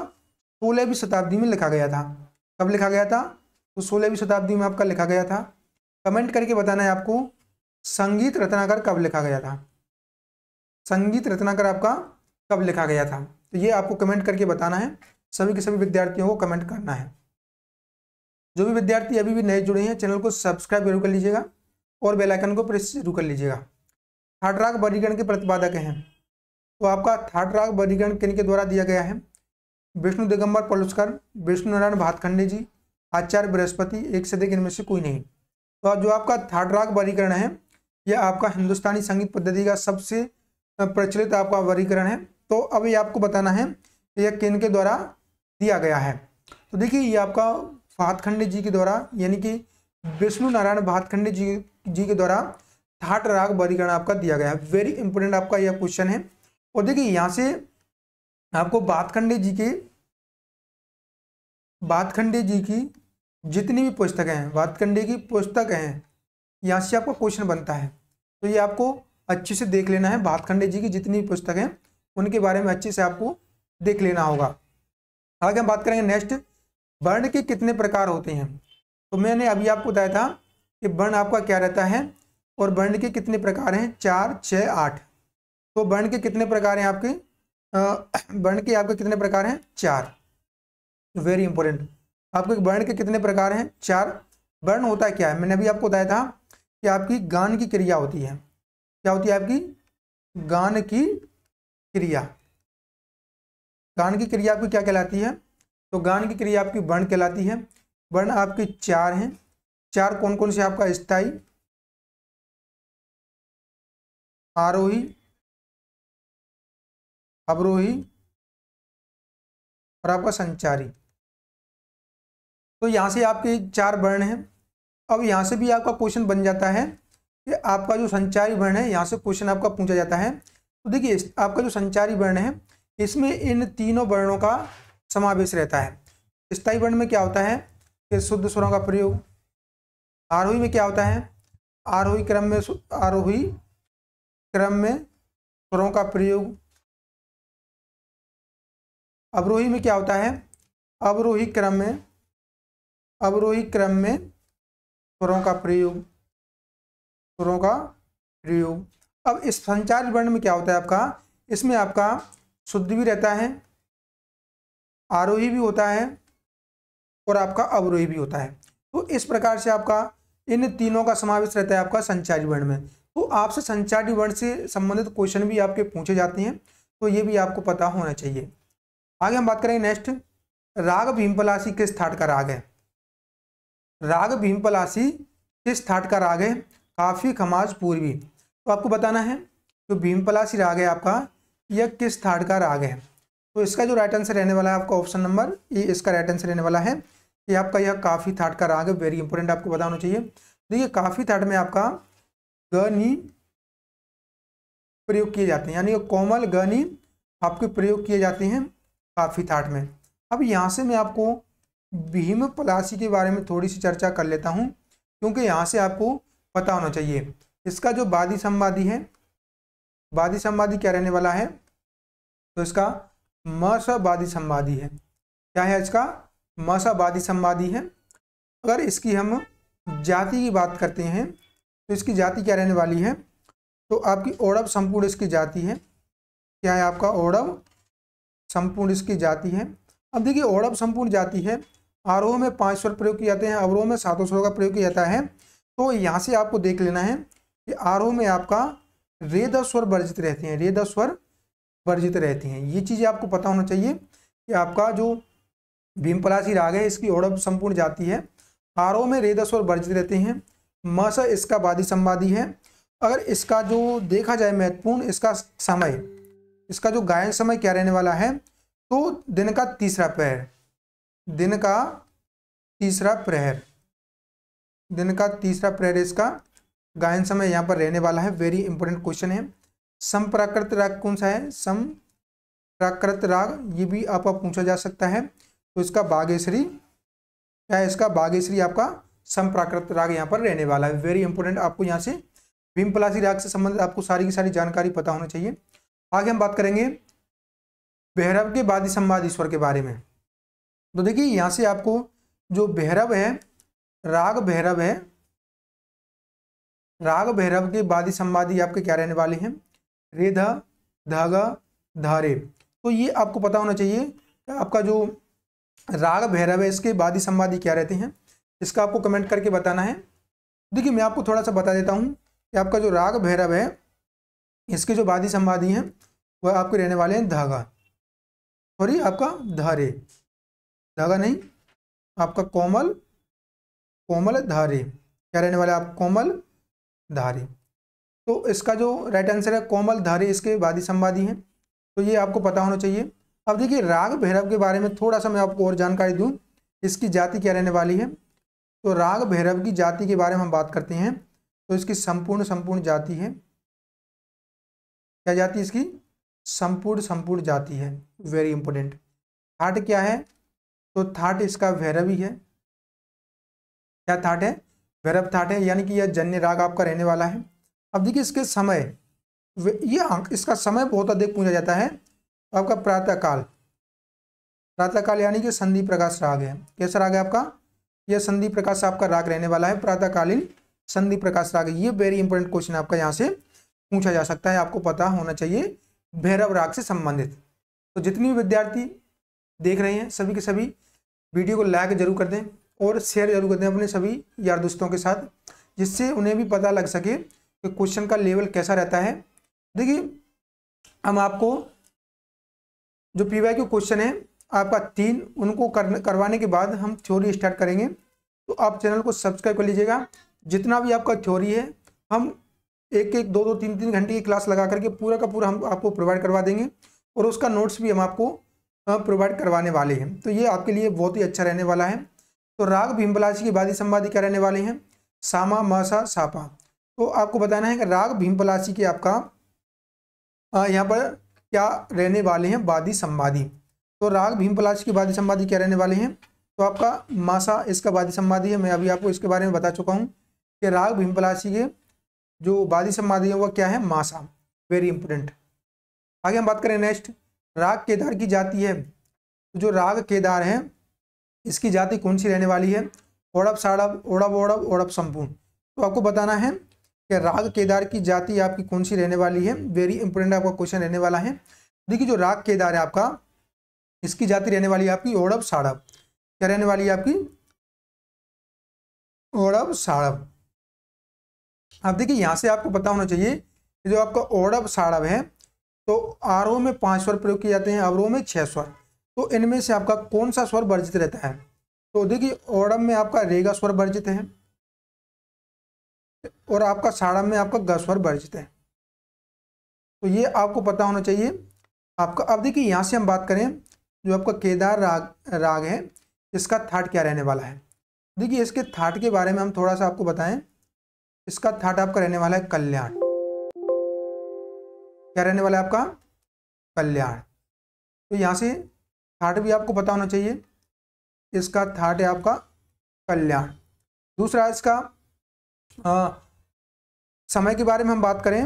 सोलहवीं शताब्दी में लिखा गया था कब लिखा गया था तो सोलहवीं शताब्दी में आपका लिखा गया था कमेंट करके बताना है आपको संगीत रत्नाकर कब लिखा गया था संगीत रत्नाकर आपका कब लिखा गया था तो ये आपको कमेंट करके बताना है सभी के सभी विद्यार्थियों को कमेंट करना है जो भी विद्यार्थी अभी भी नए जुड़े हैं चैनल को सब्सक्राइब जरूर कर लीजिएगा और बेल आइकन को प्रेस जरूर कर लीजिएगा थर्ड राग वर्गीकरण के प्रतिपादक हैं तो आपका थर्ड राग वर्गीकरण किन के द्वारा दिया गया है विष्णु दिगंबर पलुस्कर विष्णु नारायण भातखंडे जी आचार्य बृहस्पति एक से देख इनमें से कोई नहीं तो जो आपका थर्ड राग वर्गीकरण है यह आपका हिंदुस्तानी संगीत पद्धति का सबसे प्रचलित आपका वर्गीकरण है तो अब ये आपको बताना है कि यह किन के द्वारा दिया गया है तो देखिए ये आपका भातखंडे जी के द्वारा यानी कि विष्णु नारायण भातखंडे जी जी के द्वारा ठाट राग वर्गीकरण आपका दिया गया है वेरी इंपॉर्टेंट आपका यह क्वेश्चन है और देखिए यहाँ से आपको भातखंडे जी के भातखंडे जी की जितनी भी पुस्तकें हैं भातखंडे की पुस्तक हैं यहाँ से आपका क्वेश्चन बनता है तो ये आपको अच्छे से देख लेना है भातखंडे जी की जितनी पुस्तक हैं उनके बारे में अच्छे से आपको देख लेना होगा आगे हम बात करेंगे नेक्स्ट वर्ण के कितने प्रकार होते हैं तो मैंने अभी आपको बताया था कि वर्ण आपका क्या रहता है और वर्ण के कितने प्रकार हैं चार छः आठ तो वर्ण के कितने प्रकार हैं आपके वर्ण के आपके कितने प्रकार हैं चार वेरी इंपॉर्टेंट आपके वर्ण के कितने प्रकार हैं चार वर्ण होता क्या है मैंने अभी आपको बताया था कि आपकी गान की क्रिया होती है क्या होती है आपकी गान की क्रिया गान की क्रिया आपकी क्या कहलाती है तो गान की क्रिया आपकी वर्ण कहलाती है वर्ण आपके चार हैं चार कौन कौन से आपका स्थाई आरोही अवरोही और आपका संचारी तो यहां से आपके चार वर्ण हैं अब यहाँ से भी आपका क्वेश्चन बन जाता है कि आपका जो संचारी वर्ण है यहाँ से क्वेश्चन आपका पूछा जाता है तो देखिए आपका जो संचारी वर्ण है इसमें इन तीनों वर्णों का समावेश रहता है स्थायी वर्ण में क्या होता है कि शुद्ध स्वरों का प्रयोग आरोही में क्या होता है आरोही क्रम में आरोही क्रम में स्वरों का प्रयोग अवरोही में क्या होता है अवरोही क्रम में अवरोही क्रम में स्वरों का प्रयोग स्वरों का प्रयोग अब इस संचारी वर्ण में क्या होता है आपका इसमें आपका शुद्ध भी रहता है आरोही भी होता है और आपका अवरोही भी होता है तो इस प्रकार से आपका इन तीनों का समावेश रहता है आपका संचारी वर्ण में तो आपसे संचारी वर्ण से संबंधित क्वेश्चन भी आपके पूछे जाते हैं तो ये भी आपको पता होना चाहिए आगे हम बात करेंगे नेक्स्ट राग भीमपलासी किस थाट का राग है राग भीम पलासी किस थाट का राग है काफ़ी खमाज पूर्वी तो आपको बताना है जो भीम पलासी राग है आपका यह किस थाट का राग है तो इसका जो राइट आंसर रहने वाला है आपका ऑप्शन नंबर ये इसका राइट आंसर रहने वाला है कि आपका यह काफ़ी थाट का राग है वेरी इंपॉर्टेंट आपको बताना चाहिए देखिए काफ़ी थाट में आपका गनी प्रयोग किए जाते हैं यानी कोमल गनी आपके प्रयोग किए जाते हैं काफ़ी थाट में अब यहाँ से मैं आपको भीम पलासी के बारे में थोड़ी सी चर्चा कर लेता हूँ क्योंकि यहाँ से आपको पता होना चाहिए इसका जो वादी संवादी है वादी संवादी क्या रहने वाला है तो इसका मसाबादी संवादी है क्या है इसका मसाबादी संवादी है अगर इसकी हम जाति की बात करते हैं तो इसकी जाति क्या रहने वाली है तो आपकी ओड़व संपूर्ण इसकी जाति है क्या है आपका ओड़व संपूर्ण इसकी जाति है अब देखिए ओड़व संपूर्ण जाति है आरोह में पाँच स्वर प्रयोग किए जाते हैं अवरोह में सातों स्वरों का प्रयोग किया जाता है तो यहाँ से आपको देख लेना है कि आरोह में आपका रेद स्वर वर्जित रहते हैं रेद स्वर वर्जित रहते हैं ये चीज़ें आपको पता होना चाहिए कि आपका जो भीमपलासी राग है इसकी ओढ़ संपूर्ण जाती है आरोह में रेद स्वर वर्जित रहते हैं स इसका वादी संवादी है अगर इसका जो देखा जाए महत्वपूर्ण इसका समय इसका जो गायन समय क्या रहने वाला है तो दिन का तीसरा पैर दिन का तीसरा प्रहर दिन का तीसरा प्रहर इसका गायन समय यहाँ पर रहने वाला है वेरी इंपॉर्टेंट क्वेश्चन है समप्राकृत राग कौन सा है सम प्राकृत राग ये भी आपका पूछा जा सकता है तो इसका बागेश्वरी क्या है इसका बागेश्वरी आपका संप्राकृत राग यहाँ पर रहने वाला है वेरी इंपॉर्टेंट आपको यहाँ से भीम पलासी राग से संबंधित आपको सारी की सारी जानकारी पता होना चाहिए आगे हम बात करेंगे भैरव के बाद संवाद ईश्वर के बारे में तो देखिए यहाँ से आपको जो भैरव है राग भैरव है राग भैरव के बादी संवादी आपके क्या रहने वाले हैं रेधा धागा धारे तो ये आपको पता होना चाहिए आपका जो राग भैरव है इसके बाद संवादी क्या रहते हैं इसका आपको कमेंट करके बताना है देखिए मैं आपको थोड़ा सा बता देता हूँ कि आपका जो राग भैरव है इसके जो वादी संवादी हैं वह आपके रहने वाले हैं धागा सॉरी आपका धारे धागा नहीं आपका कोमल कोमल धारे क्या रहने वाला आप कोमल धारे तो इसका जो राइट आंसर है कोमल धारे इसके वादी संवादी हैं तो ये आपको पता होना चाहिए अब देखिए राग भैरव के बारे में थोड़ा सा मैं आपको और जानकारी दूं इसकी जाति क्या रहने वाली है तो राग भैरव की जाति के बारे में हम बात करते हैं तो इसकी संपूर्ण संपूर्ण जाति है क्या जाति इसकी संपूर्ण संपूर्ण जाति है वेरी इंपॉर्टेंट हार्ट क्या है तो थाट इसका भैरव ही है क्या थाट है भैरव थाट है यानी कि यह जन्य राग आपका रहने वाला है अब देखिए इसके समय ये इसका समय बहुत अधिक पूछा जाता है तो आपका प्रातःकाल प्रातःकाल यानी कि संधि प्रकाश राग है कैसा राग है आपका यह संधि प्रकाश आपका राग रहने वाला है प्रातःकालीन संधि प्रकाश राग ये वेरी इंपॉर्टेंट क्वेश्चन आपका यहाँ से पूछा जा सकता है आपको पता होना चाहिए भैरव राग से संबंधित तो जितनी भी विद्यार्थी देख रहे हैं सभी के सभी वीडियो को लाइक जरूर कर दें और शेयर जरूर कर दें अपने सभी यार दोस्तों के साथ जिससे उन्हें भी पता लग सके कि क्वेश्चन का लेवल कैसा रहता है देखिए हम आपको जो पी वाई क्वेश्चन है आपका तीन उनको कर, करवाने के बाद हम थ्योरी स्टार्ट करेंगे तो आप चैनल को सब्सक्राइब कर लीजिएगा जितना भी आपका थ्योरी है हम एक एक दो दो तीन तीन घंटे की क्लास लगा करके पूरा का पूरा हम आपको प्रोवाइड करवा देंगे और उसका नोट्स भी हम आपको प्रोवाइड करवाने वाले हैं तो ये आपके लिए बहुत ही अच्छा रहने वाला है तो राग भीमपलासी के बाद संवादी क्या रहने वाले हैं सामा मासा सापा तो आपको बताना है कि राग भीमपलासी के आपका यहाँ पर क्या रहने वाले हैं वादी संवादी तो राग भीमपलासी की वादी संवादी क्या रहने वाले हैं तो आपका मासा इसका वादी संवादी है मैं अभी आपको इसके बारे में बता चुका हूँ कि राग भीमपलासी के जो वादी संवादी है वह क्या है मासा वेरी इंपोर्टेंट आगे हम बात करें नेक्स्ट राग केदार की जाति है तो जो राग केदार हैं इसकी जाति कौन सी रहने वाली है ओड़प साड़प ओड़प ओड़प ओड़प संपूर्ण तो आपको बताना है कि राग केदार की जाति आपकी कौन सी रहने वाली है वेरी इंपॉर्टेंट आपका क्वेश्चन रहने वाला है देखिए जो राग केदार है आपका इसकी जाति रहने वाली है आपकी ओड़प साड़प क्या रहने वाली है आपकी ओड़प साड़ब आप देखिए यहाँ से आपको पता होना चाहिए जो आपका ओड़प साड़प है तो आरोह में पाँच स्वर प्रयोग किए जाते हैं अवरोह में छः स्वर तो इनमें से आपका कौन सा स्वर वर्जित रहता है तो देखिए ओडम में आपका रेगा स्वर वर्जित है और आपका साड़म में आपका ग स्वर वर्जित है तो ये आपको पता होना चाहिए आपका अब देखिए यहाँ से हम बात करें जो आपका केदार राग राग है इसका थाट क्या रहने वाला है देखिए इसके थाट के बारे में हम थोड़ा सा आपको बताएं इसका थाट आपका रहने वाला है कल्याण क्या रहने वाला है आपका कल्याण तो यहाँ से थर्ड भी आपको पता होना चाहिए इसका थर्ड है आपका कल्याण दूसरा इसका आ, समय के बारे में हम बात करें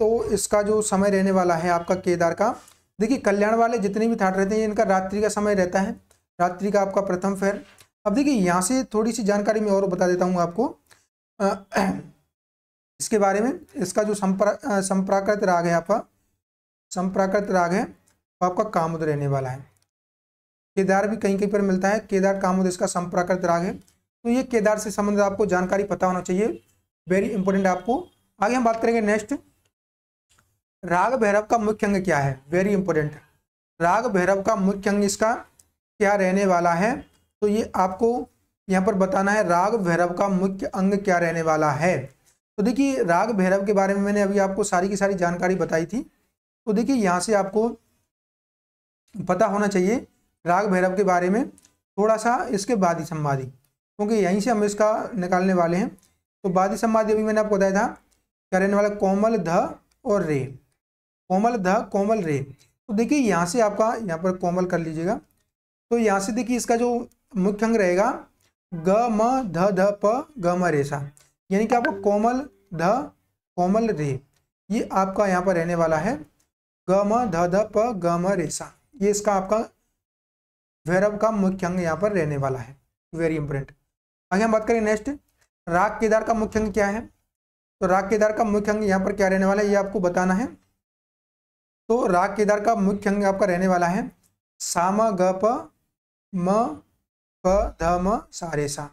तो इसका जो समय रहने वाला है आपका केदार का देखिए कल्याण वाले जितने भी थाट रहते हैं इनका रात्रि का समय रहता है रात्रि का आपका प्रथम फेर अब देखिए यहाँ से थोड़ी सी जानकारी मैं और बता देता हूँ आपको इसके बारे में इसका जो संप्रा संप्राकृत राग है आपका संप्राकृत राग है वो आपका कामुद रहने वाला है केदार भी कहीं कहीं पर मिलता है केदार कामुद इसका संप्राकृत राग है तो ये केदार से संबंधित आपको जानकारी पता होना चाहिए वेरी इंपॉर्टेंट आपको आगे हम बात करेंगे नेक्स्ट राग भैरव का मुख्य अंग क्या है वेरी इंपॉर्टेंट राग भैरव का मुख्य अंग इसका क्या रहने वाला है तो ये आपको यहाँ पर बताना है राग भैरव का मुख्य अंग क्या रहने वाला है तो देखिए राग भैरव के बारे में मैंने अभी आपको सारी की सारी जानकारी बताई थी तो देखिए यहाँ से आपको पता होना चाहिए राग भैरव के बारे में थोड़ा सा इसके ही संवादी क्योंकि यहीं से हम इसका निकालने वाले हैं तो वादी संवादी अभी मैंने आपको बताया था क्या रहने वाला कोमल ध और रे कोमल ध कोमल रे तो देखिए यहाँ से आपका यहाँ पर कोमल कर लीजिएगा तो यहाँ से देखिए इसका जो मुख्य अंग रहेगा ग म ध ध प ग म रेसा यानी कि आपको कोमल ध कोमल रे ये आपका यहाँ पर रहने वाला है ग म ध ध प ग म रेसा ये इसका आपका भैरव का मुख्य अंग यहाँ पर रहने वाला है वेरी इंपॉर्टेंट आगे हम बात करें नेक्स्ट राग केदार का मुख्य अंग क्या है तो राग केदार का मुख्य अंग यहाँ पर क्या रहने वाला है ये आपको बताना है तो राग केदार का मुख्य अंग आपका रहने वाला है साम ग प म प ध म सा रे सा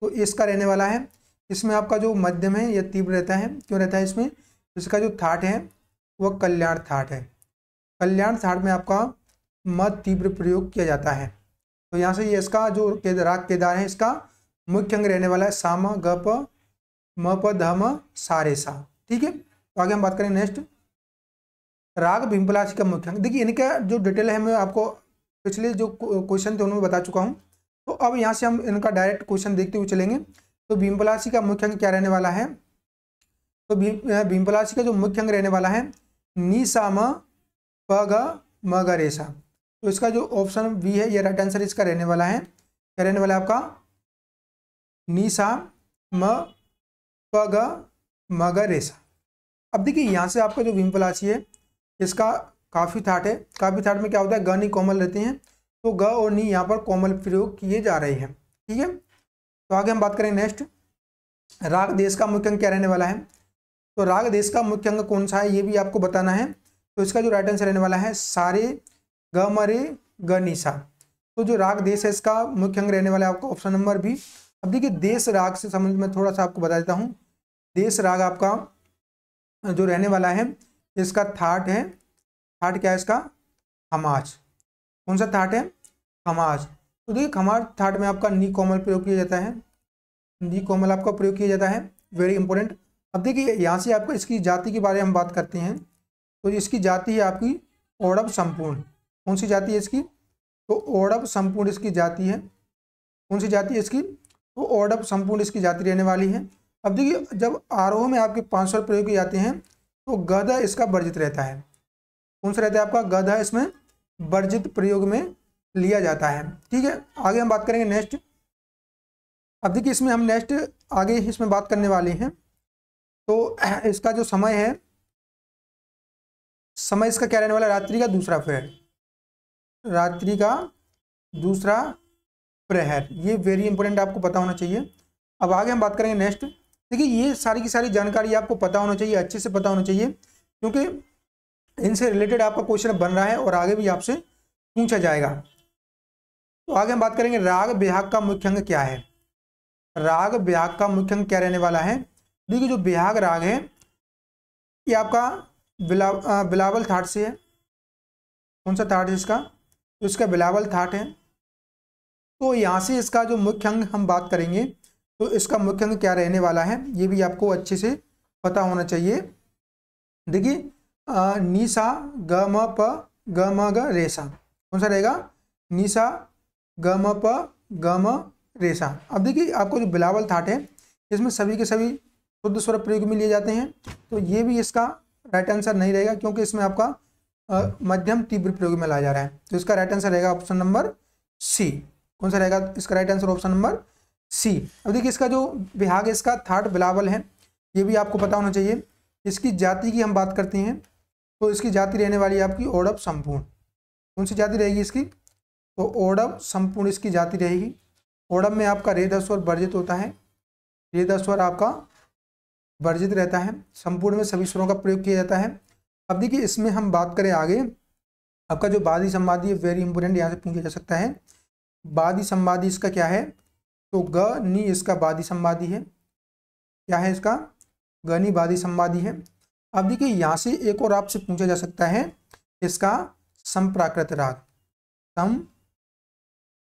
तो इसका रहने वाला है इसमें आपका जो मध्यम है यह तीव्र रहता है क्यों रहता है इसमें इसका जो थाट है वह कल्याण थाट है कल्याण थाट में आपका मध तीव्र प्रयोग किया जाता है तो यहाँ से ये इसका जो राग केदार है इसका मुख्य अंग रहने वाला है साम ग प म प ध म सा सा ठीक है तो आगे हम बात करें नेक्स्ट राग भीमपलासी का मुख्य अंग देखिए इनका जो डिटेल है मैं आपको पिछले जो क्वेश्चन थे उन्होंने बता चुका हूँ तो अब यहाँ से हम इनका डायरेक्ट क्वेश्चन देखते हुए चलेंगे तो भीमपलासी का मुख्य अंग क्या रहने वाला है तो भीमपलासी का जो मुख्य अंग रहने वाला है निसाम मग मगरेशा तो इसका जो ऑप्शन बी है ये राइट आंसर इसका रहने वाला है क्या रहने वाला है आपका निशा म पग मगरेशा अब देखिए यहाँ से आपका जो भीमपलासी है इसका काफ़ी थाट है काफ़ी थाट में क्या होता है ग नी कोमल रहते हैं तो ग और नी यहाँ पर कोमल प्रयोग किए जा रहे हैं ठीक है तो आगे हम बात करें नेक्स्ट राग देश का मुख्य अंग क्या रहने वाला है तो राग देश का मुख्य अंग कौन सा है ये भी आपको बताना है तो इसका जो राइट आंसर रहने वाला है सारे ग मरे ग निशा तो जो राग देश है इसका मुख्य अंग रहने वाला है आपका ऑप्शन नंबर बी अब देखिए देश राग से संबंध में थोड़ा सा आपको बता देता हूँ देश राग आपका जो रहने वाला है इसका थाट है थाट क्या है इसका हमाज कौन सा थाट है हमाज तो देखिए खमार थाट में आपका नी कोमल प्रयोग किया जाता है नी कोमल आपका प्रयोग किया जाता है वेरी इंपॉर्टेंट अब देखिए यहाँ से आपको इसकी जाति के बारे में हम बात करते हैं तो इसकी जाति है आपकी ओड़ब संपूर्ण कौन सी जाति है इसकी तो ओड़ब संपूर्ण इसकी जाति है कौन सी जाति है इसकी तो ओड़ब संपूर्ण इसकी जाति रहने वाली है अब देखिए जब आरोह में आपके पाँच सौ प्रयोग किए जाते हैं तो गधा इसका वर्जित रहता है कौन सा रहता है आपका गधा इसमें वर्जित प्रयोग में लिया जाता है ठीक है आगे हम बात करेंगे नेक्स्ट अब देखिए इसमें हम नेक्स्ट आगे इसमें बात करने वाले हैं तो इसका जो समय है समय इसका क्या रहने वाला रात्रि का दूसरा प्रहर रात्रि का दूसरा प्रहर ये वेरी इंपॉर्टेंट आपको पता होना चाहिए अब आगे हम बात करेंगे नेक्स्ट देखिए ये सारी की सारी जानकारी आपको पता होना चाहिए अच्छे से पता होना चाहिए क्योंकि इनसे रिलेटेड आपका क्वेश्चन बन रहा है और आगे भी आपसे पूछा जाएगा तो आगे हम बात करेंगे राग बिहाग का मुख्य अंग क्या है राग बिहाग का मुख्य अंग क्या रहने वाला है देखिए जो बिहाग राग है ये आपका बिला बिलावल थाट से है कौन सा थाट है इसका तो इसका बिलावल थाट है तो यहाँ से इसका जो मुख्य अंग हम बात करेंगे तो इसका मुख्य अंग क्या रहने वाला है ये भी आपको अच्छे से पता होना चाहिए देखिए निशा ग म प ग म ग रेसा कौन सा रहेगा निशा गम प गम रेशा अब देखिए आपको जो बिलावल थाट है इसमें सभी के सभी शुद्ध स्वर प्रयोग में लिए जाते हैं तो ये भी इसका राइट आंसर नहीं रहेगा क्योंकि इसमें आपका आ, मध्यम तीव्र प्रयोग में लाया जा रहा है तो इसका राइट आंसर रहेगा ऑप्शन नंबर सी कौन सा रहेगा इसका right answer option number C अब देखिए इसका जो विभाग है इसका थाट बिलावल है ये भी आपको पता होना चाहिए इसकी जाति की हम बात करते हैं तो इसकी जाति रहने वाली आपकी ओडप संपूर्ण कौन सी जाति रहेगी इसकी तो ओडम संपूर्ण इसकी जाति रहेगी ओडम में आपका रेदस्वर वर्जित होता है रेदस्वर आपका वर्जित रहता है संपूर्ण में सभी स्वरों का प्रयोग किया जाता है अब देखिए इसमें हम बात करें आगे आपका जो बादी संवादी है वेरी इंपोर्टेंट यहाँ से पूछा जा सकता है वादी संवादी इसका क्या है तो ग नी इसका वादी संवादी है क्या है इसका नी बादी संवादी है अब देखिए यहाँ से एक और आपसे पूछा जा सकता है इसका संप्राकृत राग सम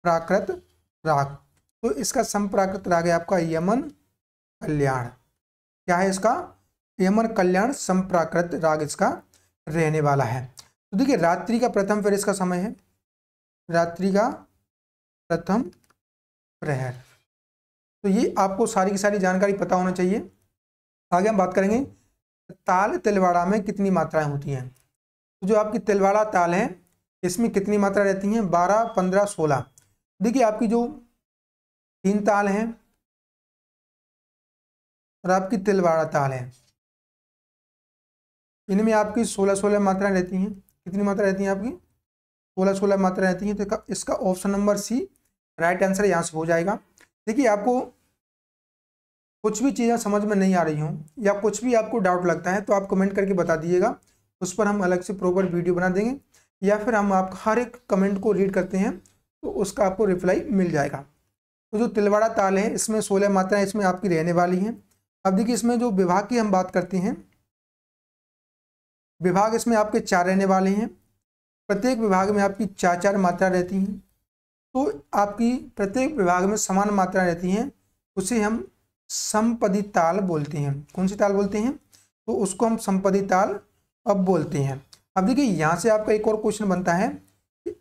प्राकृत राग तो इसका संप्राकृत राग है आपका यमन कल्याण क्या है इसका यमन कल्याण संप्राकृत राग इसका रहने वाला है तो देखिए रात्रि का प्रथम फिर इसका समय है रात्रि का प्रथम प्रहर तो ये आपको सारी की सारी जानकारी पता होना चाहिए आगे हम बात करेंगे ताल तिलवाड़ा में कितनी मात्राएं होती हैं तो जो आपकी तिलवाड़ा ताल है इसमें कितनी मात्रा रहती हैं बारह पंद्रह सोलह देखिए आपकी जो तीन ताल हैं और आपकी तिलवाड़ा ताल है इनमें आपकी सोलह सोलह मात्राएं रहती हैं कितनी मात्रा रहती हैं आपकी सोलह सोलह मात्रा रहती हैं तो इसका option number C right answer यहाँ से हो जाएगा देखिए आपको कुछ भी चीज़ें समझ में नहीं आ रही हों या कुछ भी आपको डाउट लगता है तो आप कमेंट करके बता दीजिएगा उस पर हम अलग से प्रॉपर वीडियो बना देंगे या फिर हम आप हर एक कमेंट को रीड करते हैं तो उसका आपको रिप्लाई मिल जाएगा तो जो तिलवाड़ा ताल है इसमें सोलह मात्राएं इसमें आपकी रहने वाली हैं अब देखिए इसमें जो विभाग की हम बात करते हैं विभाग इसमें आपके चार रहने वाले हैं प्रत्येक विभाग में आपकी चार चार मात्रा रहती हैं तो आपकी प्रत्येक विभाग में समान मात्रा रहती हैं उसे हम संपदी ताल बोलते हैं कौन सी ताल बोलते हैं तो उसको हम संपदी ताल अब बोलते हैं अब देखिए यहाँ से आपका एक और क्वेश्चन बनता है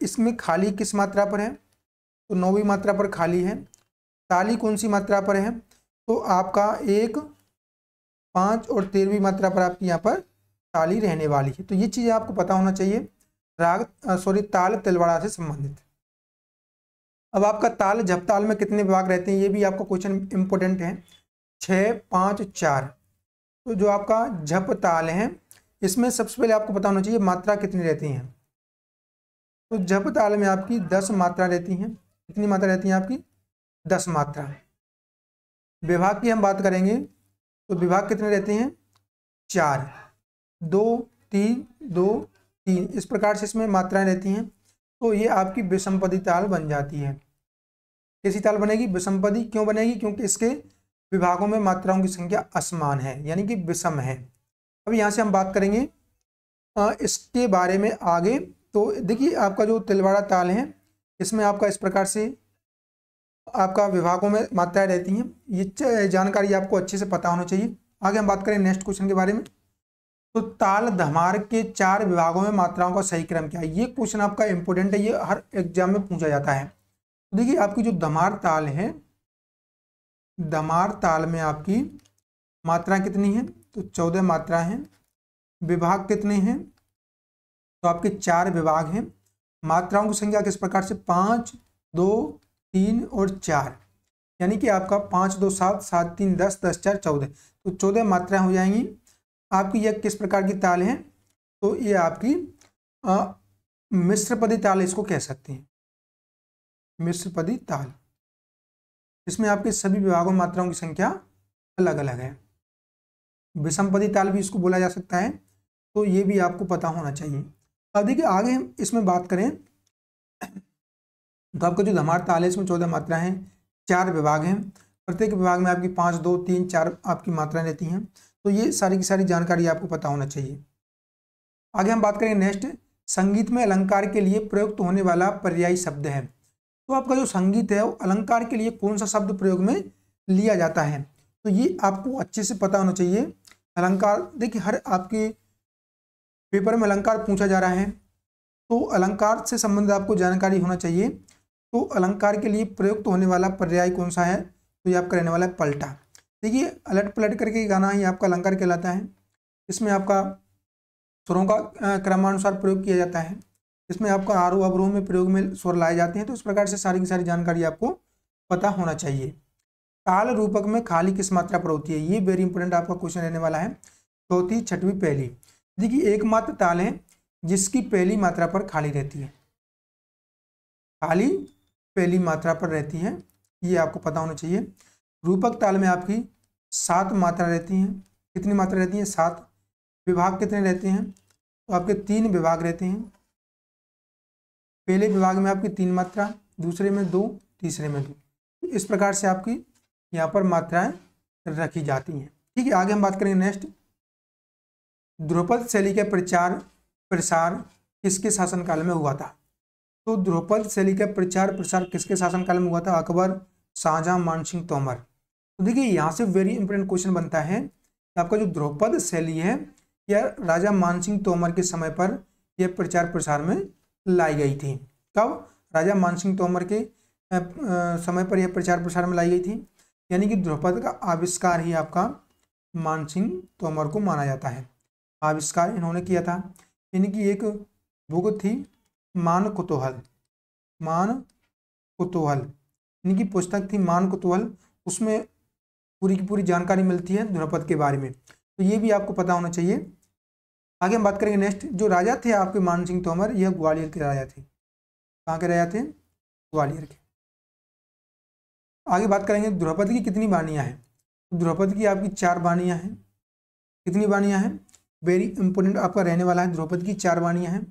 इसमें खाली किस मात्रा पर है तो नौवीं मात्रा पर खाली है ताली कौन सी मात्रा पर है तो आपका एक पाँच और तेरहवीं मात्रा पर आपकी यहाँ पर ताली रहने वाली है तो ये चीज़ें आपको पता होना चाहिए राग सॉरी ताल तिलवाड़ा से संबंधित अब आपका ताल झपताल में कितने भाग रहते हैं ये भी आपका क्वेश्चन इम्पोर्टेंट है छः पाँच चार तो जो आपका झप ताल है इसमें सबसे पहले आपको पता होना चाहिए मात्रा कितनी रहती हैं तो जप ताल में आपकी दस मात्रा रहती हैं कितनी मात्रा रहती हैं आपकी दस मात्रा विभाग की हम बात करेंगे तो विभाग कितने रहते हैं चार दो तीन दो तीन इस प्रकार से इसमें मात्राएं रहती हैं तो ये आपकी विसंपदी ताल बन जाती है कैसी ताल बनेगी विसंपदी क्यों बनेगी क्योंकि इसके विभागों में मात्राओं की संख्या असमान है यानी कि विषम है अब यहाँ से हम बात करेंगे इसके बारे में आगे तो देखिए आपका जो तिलवाड़ा ताल है इसमें आपका इस प्रकार से आपका विभागों में मात्राएं रहती हैं ये जानकारी आपको अच्छे से पता होना चाहिए आगे हम बात करें नेक्स्ट क्वेश्चन के बारे में तो ताल धमार के चार विभागों में मात्राओं का सही क्रम क्या है ये क्वेश्चन आपका इम्पोर्टेंट है ये हर एग्जाम में पूछा जाता है तो देखिए आपकी जो धमार ताल है धमार ताल में आपकी मात्रा कितनी है तो चौदह मात्रा हैं विभाग कितने हैं तो आपके चार विभाग हैं मात्राओं की संख्या किस प्रकार से पाँच दो तीन और चार यानी कि आपका पाँच दो सात सात तीन दस दस चार चौदह तो चौदह मात्राएं हो जाएंगी आपकी यह किस प्रकार की ताल है तो ये आपकी मिश्रपदी ताल इसको कह सकते हैं मिश्रपदी ताल इसमें आपके सभी विभागों मात्राओं की संख्या अलग अलग है विषमपदी ताल भी इसको बोला जा सकता है तो ये भी आपको पता होना चाहिए अब देखिए आगे हम इसमें बात करें तो आपका जो धमार ताल है इसमें चौदह मात्राएं हैं चार विभाग हैं प्रत्येक विभाग में आपकी पाँच दो तीन चार आपकी मात्राएं रहती हैं तो ये सारी की सारी जानकारी आपको पता होना चाहिए आगे हम बात करेंगे नेक्स्ट संगीत में अलंकार के लिए प्रयुक्त होने वाला पर्यायी शब्द है तो आपका जो संगीत है वो अलंकार के लिए कौन सा शब्द प्रयोग में लिया जाता है तो ये आपको अच्छे से पता होना चाहिए अलंकार देखिए हर आपके पेपर में अलंकार पूछा जा रहा है तो अलंकार से संबंधित आपको जानकारी होना चाहिए तो अलंकार के लिए प्रयुक्त होने वाला पर्याय कौन सा है तो ये आपका रहने वाला है पलटा देखिए अलट पलट करके गाना ही आपका अलंकार कहलाता है इसमें आपका स्वरों का क्रमानुसार प्रयोग किया जाता है इसमें आपका आरोह अवरोह में प्रयोग में स्वर लाए जाते हैं तो इस प्रकार से सारी की सारी जानकारी आपको पता होना चाहिए काल रूपक में खाली किस मात्रा पर होती है ये वेरी इंपॉर्टेंट आपका क्वेश्चन रहने वाला है चौथी छठवीं पहली देखिए एकमात्र ताल है जिसकी पहली मात्रा पर खाली रहती है खाली पहली मात्रा पर रहती है ये आपको पता होना चाहिए रूपक ताल में आपकी सात मात्रा रहती हैं कितनी मात्रा रहती हैं सात विभाग कितने रहते हैं तो आपके तीन विभाग रहते हैं पहले विभाग में आपकी तीन मात्रा दूसरे में दो तीसरे में दो तो इस प्रकार से आपकी यहाँ पर मात्राएं रखी जाती हैं ठीक है आगे हम बात करेंगे नेक्स्ट ध्रुपद शैली का प्रचार प्रसार किसके शासनकाल में हुआ था तो ध्रुपद शैली का प्रचार प्रसार किसके शासनकाल में हुआ था अकबर शाहजहां मानसिंह तोमर तो देखिए यहाँ से वेरी इंपॉर्टेंट क्वेश्चन बनता है आपका जो द्रौपद शैली है यह राजा मानसिंह तोमर के समय पर यह प्रचार प्रसार में लाई गई थी कब राजा मानसिंह तोमर के समय पर यह प्रचार प्रसार में लाई गई थी यानी कि द्रौपद का आविष्कार ही आपका मानसिंह तोमर को माना जाता है आविष्कार इन्होंने किया था इनकी एक बुक थी मान कुतूहल मान कुतूहल इनकी पुस्तक थी मान कुतूहल उसमें पूरी की पूरी जानकारी मिलती है ध्रुपद के बारे में तो ये भी आपको पता होना चाहिए आगे हम बात करेंगे नेक्स्ट जो राजा थे आपके मान सिंह तोमर यह ग्वालियर के राजा थे कहाँ के राजा थे ग्वालियर के आगे बात करेंगे द्रौपदी की कितनी बाणियाँ हैं द्रौपदी की आपकी चार बाणियाँ हैं कितनी बाणियाँ हैं वेरी इंपोर्टेंट आपका रहने वाला है द्रौपदी की चार वाणिया हैं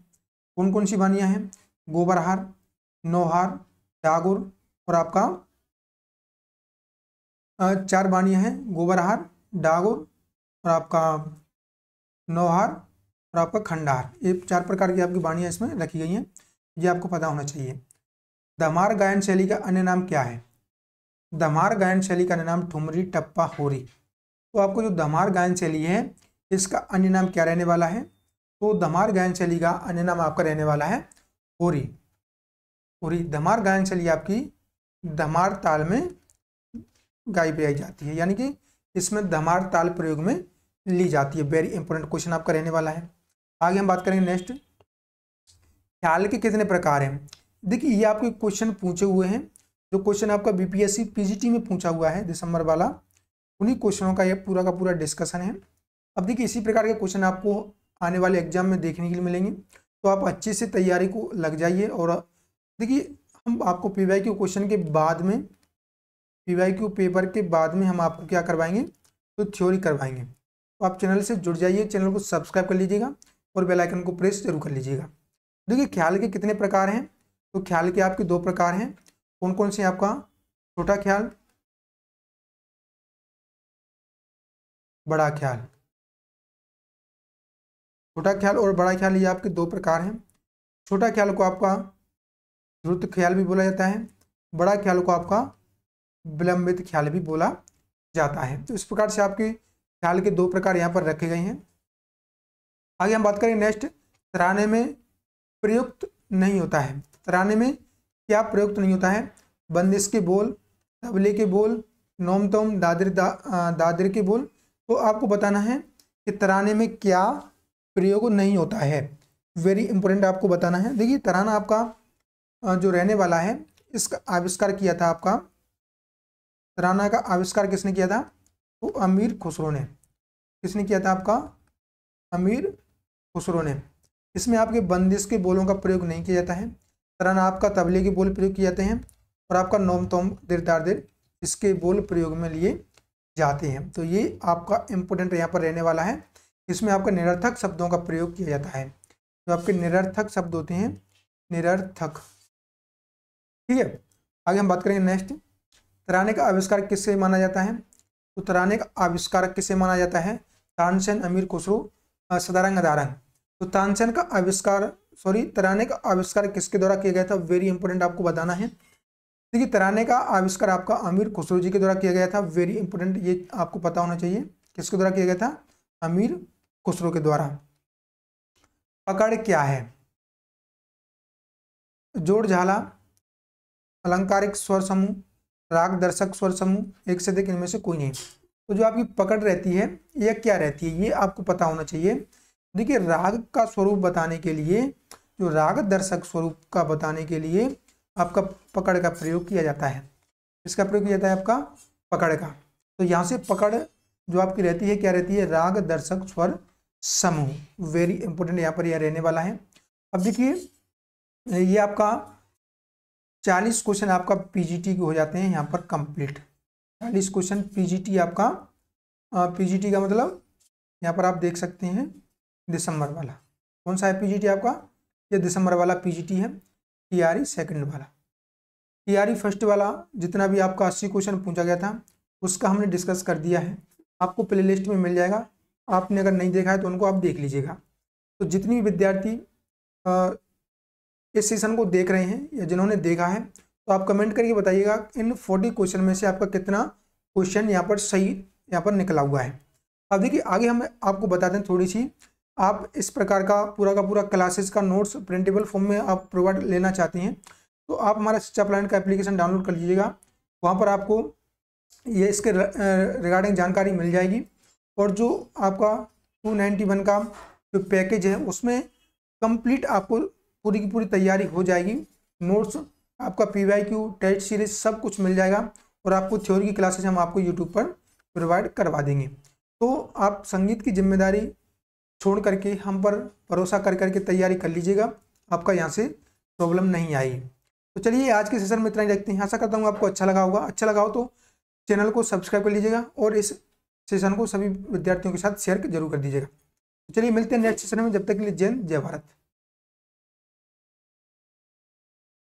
कौन कौन सी वाणियाँ हैं गोबरहार नौहार डागुर और आपका चार वाणिया हैं गोबरहार डागुर और आपका नौहार और आपका खंडार ये चार प्रकार की आपकी वाणियां इसमें रखी गई हैं ये आपको पता होना चाहिए धमार गायन शैली का अन्य नाम क्या है धमार गायन शैली का अन्य नाम ठुमरी टप्पा होरी तो आपको जो धमार गायन शैली है इसका अन्य नाम क्या रहने वाला है तो धमार गायन शैली का अन्य नाम आपका रहने वाला है होरी होरी धमार गायन शैली आपकी धमार ताल में गाई बजाई जाती है यानी कि इसमें धमार ताल प्रयोग में ली जाती है वेरी इंपॉर्टेंट क्वेश्चन आपका रहने वाला है आगे हम बात करेंगे नेक्स्ट ख्याल के कितने प्रकार हैं देखिए ये आपके क्वेश्चन पूछे हुए हैं जो क्वेश्चन आपका बीपीएससी पीजीटी में पूछा हुआ है दिसंबर वाला उन्हीं क्वेश्चनों का ये पूरा का पूरा डिस्कशन है अब देखिए इसी प्रकार के क्वेश्चन आपको आने वाले एग्जाम में देखने के लिए मिलेंगे तो आप अच्छे से तैयारी को लग जाइए और देखिए हम आपको पी वाई क्यू क्वेश्चन के बाद में पी वाई क्यू पेपर के बाद में हम आपको क्या करवाएंगे तो थ्योरी करवाएंगे तो आप चैनल से जुड़ जाइए चैनल को सब्सक्राइब कर लीजिएगा और बेल आइकन को प्रेस जरूर कर लीजिएगा देखिए ख्याल के कितने प्रकार हैं तो ख्याल के आपके दो प्रकार हैं कौन कौन से आपका छोटा ख्याल बड़ा ख्याल छोटा ख्याल और बड़ा ख्याल ये आपके दो प्रकार हैं छोटा ख्याल को आपका द्रुत ख्याल भी बोला जाता है बड़ा ख्याल को आपका विलंबित ख्याल भी बोला जाता है तो इस प्रकार से आपके ख्याल के दो प्रकार यहाँ पर रखे गए हैं आगे हम बात करें नेक्स्ट तराने में प्रयुक्त नहीं होता है तराने में क्या प्रयुक्त नहीं होता है बंदिश के बोल तबले के बोल नोम तोम दादर दा, दादर के बोल तो आपको बताना है कि तराने में क्या प्रयोग नहीं होता है वेरी इंपॉर्टेंट आपको बताना है देखिए तराना आपका जो रहने वाला है इसका आविष्कार किया था आपका तराना का आविष्कार किसने किया था तो अमीर खुसरो ने किसने किया था आपका अमीर खुसरो ने इसमें आपके बंदिश के बोलों का प्रयोग नहीं किया जाता है तराना आपका तबले के बोल प्रयोग किए जाते हैं और आपका नोम तोम देर दार देर इसके बोल प्रयोग में लिए जाते हैं तो ये आपका इम्पोर्टेंट यहाँ पर रहने वाला है इसमें आपका निरर्थक शब्दों का प्रयोग किया जाता है जो आपके निरर्थक शब्द होते हैं निरर्थक ठीक है आगे हम बात करेंगे नेक्स्ट तराने का आविष्कार किससे माना जाता है तो तराने का आविष्कार किससे माना जाता है तानसेन अमीर खुसरो सदारंग अदारंग तो तानसेन का आविष्कार सॉरी तराने का आविष्कार किसके द्वारा किया गया था वेरी इंपॉर्टेंट आपको बताना है देखिए तराने का आविष्कार आपका अमीर खुसरो जी के द्वारा किया गया था वेरी इंपॉर्टेंट ये आपको पता होना चाहिए किसके द्वारा किया गया था अमीर खुसरो के द्वारा पकड़ क्या है जोड़ झाला अलंकारिक स्वर समूह राग दर्शक स्वर समूह एक से अधिक इनमें से कोई नहीं तो जो आपकी पकड़ रहती है यह क्या रहती है ये आपको पता होना चाहिए देखिए राग का स्वरूप बताने के लिए जो राग दर्शक स्वरूप का बताने के लिए आपका पकड़ का प्रयोग किया जाता है इसका प्रयोग किया जाता है आपका पकड़ का तो यहाँ से पकड़ जो आपकी रहती है क्या रहती है राग दर्शक स्वर समूह वेरी इंपॉर्टेंट यहाँ पर यह रहने वाला है अब देखिए ये आपका चालीस क्वेश्चन आपका पीजीटी के हो जाते हैं यहाँ पर कंप्लीट चालीस क्वेश्चन पीजीटी आपका पीजीटी का मतलब यहाँ पर आप देख सकते हैं दिसंबर वाला कौन सा है पीजीटी आपका ये दिसंबर वाला पीजीटी है टीआरई सेकंड e वाला टीआरई फर्स्ट e वाला जितना भी आपका अस्सी क्वेश्चन पूछा गया था उसका हमने डिस्कस कर दिया है आपको प्ले में मिल जाएगा आपने अगर नहीं देखा है तो उनको आप देख लीजिएगा तो जितनी भी विद्यार्थी इस सेशन को देख रहे हैं या जिन्होंने देखा है तो आप कमेंट करके बताइएगा इन फोर्टी क्वेश्चन में से आपका कितना क्वेश्चन यहाँ पर सही यहाँ पर निकला हुआ है अब देखिए आगे हम आपको बता दें थोड़ी सी आप इस प्रकार का पूरा का पूरा क्लासेस का नोट्स प्रिंटेबल फॉर्म में आप प्रोवाइड लेना चाहते हैं तो आप हमारा शिक्षा प्लान का एप्लीकेशन डाउनलोड कर लीजिएगा वहाँ पर आपको ये इसके रिगार्डिंग जानकारी मिल जाएगी और जो आपका 291 का जो पैकेज है उसमें कंप्लीट आपको पूरी की पूरी तैयारी हो जाएगी नोट्स आपका P Y Q test series सब कुछ मिल जाएगा और आपको थ्योरी की क्लासेज हम आपको यूट्यूब पर प्रोवाइड करवा देंगे तो आप संगीत की जिम्मेदारी छोड़ करके हम पर भरोसा कर करके तैयारी कर लीजिएगा आपका यहाँ से प्रॉब्लम नहीं आएगी तो चलिए आज के सेशन में इतना ही देखते हैं ऐसा करता हूँ आपको अच्छा लगा होगा अच्छा लगा हो तो चैनल को सब्सक्राइब कर लीजिएगा और इस सेशन को सभी विद्यार्थियों के साथ शेयर जरूर कर दीजिएगा चलिए मिलते हैं नेक्स्ट सेशन में जब तक के लिए जैन जय भारत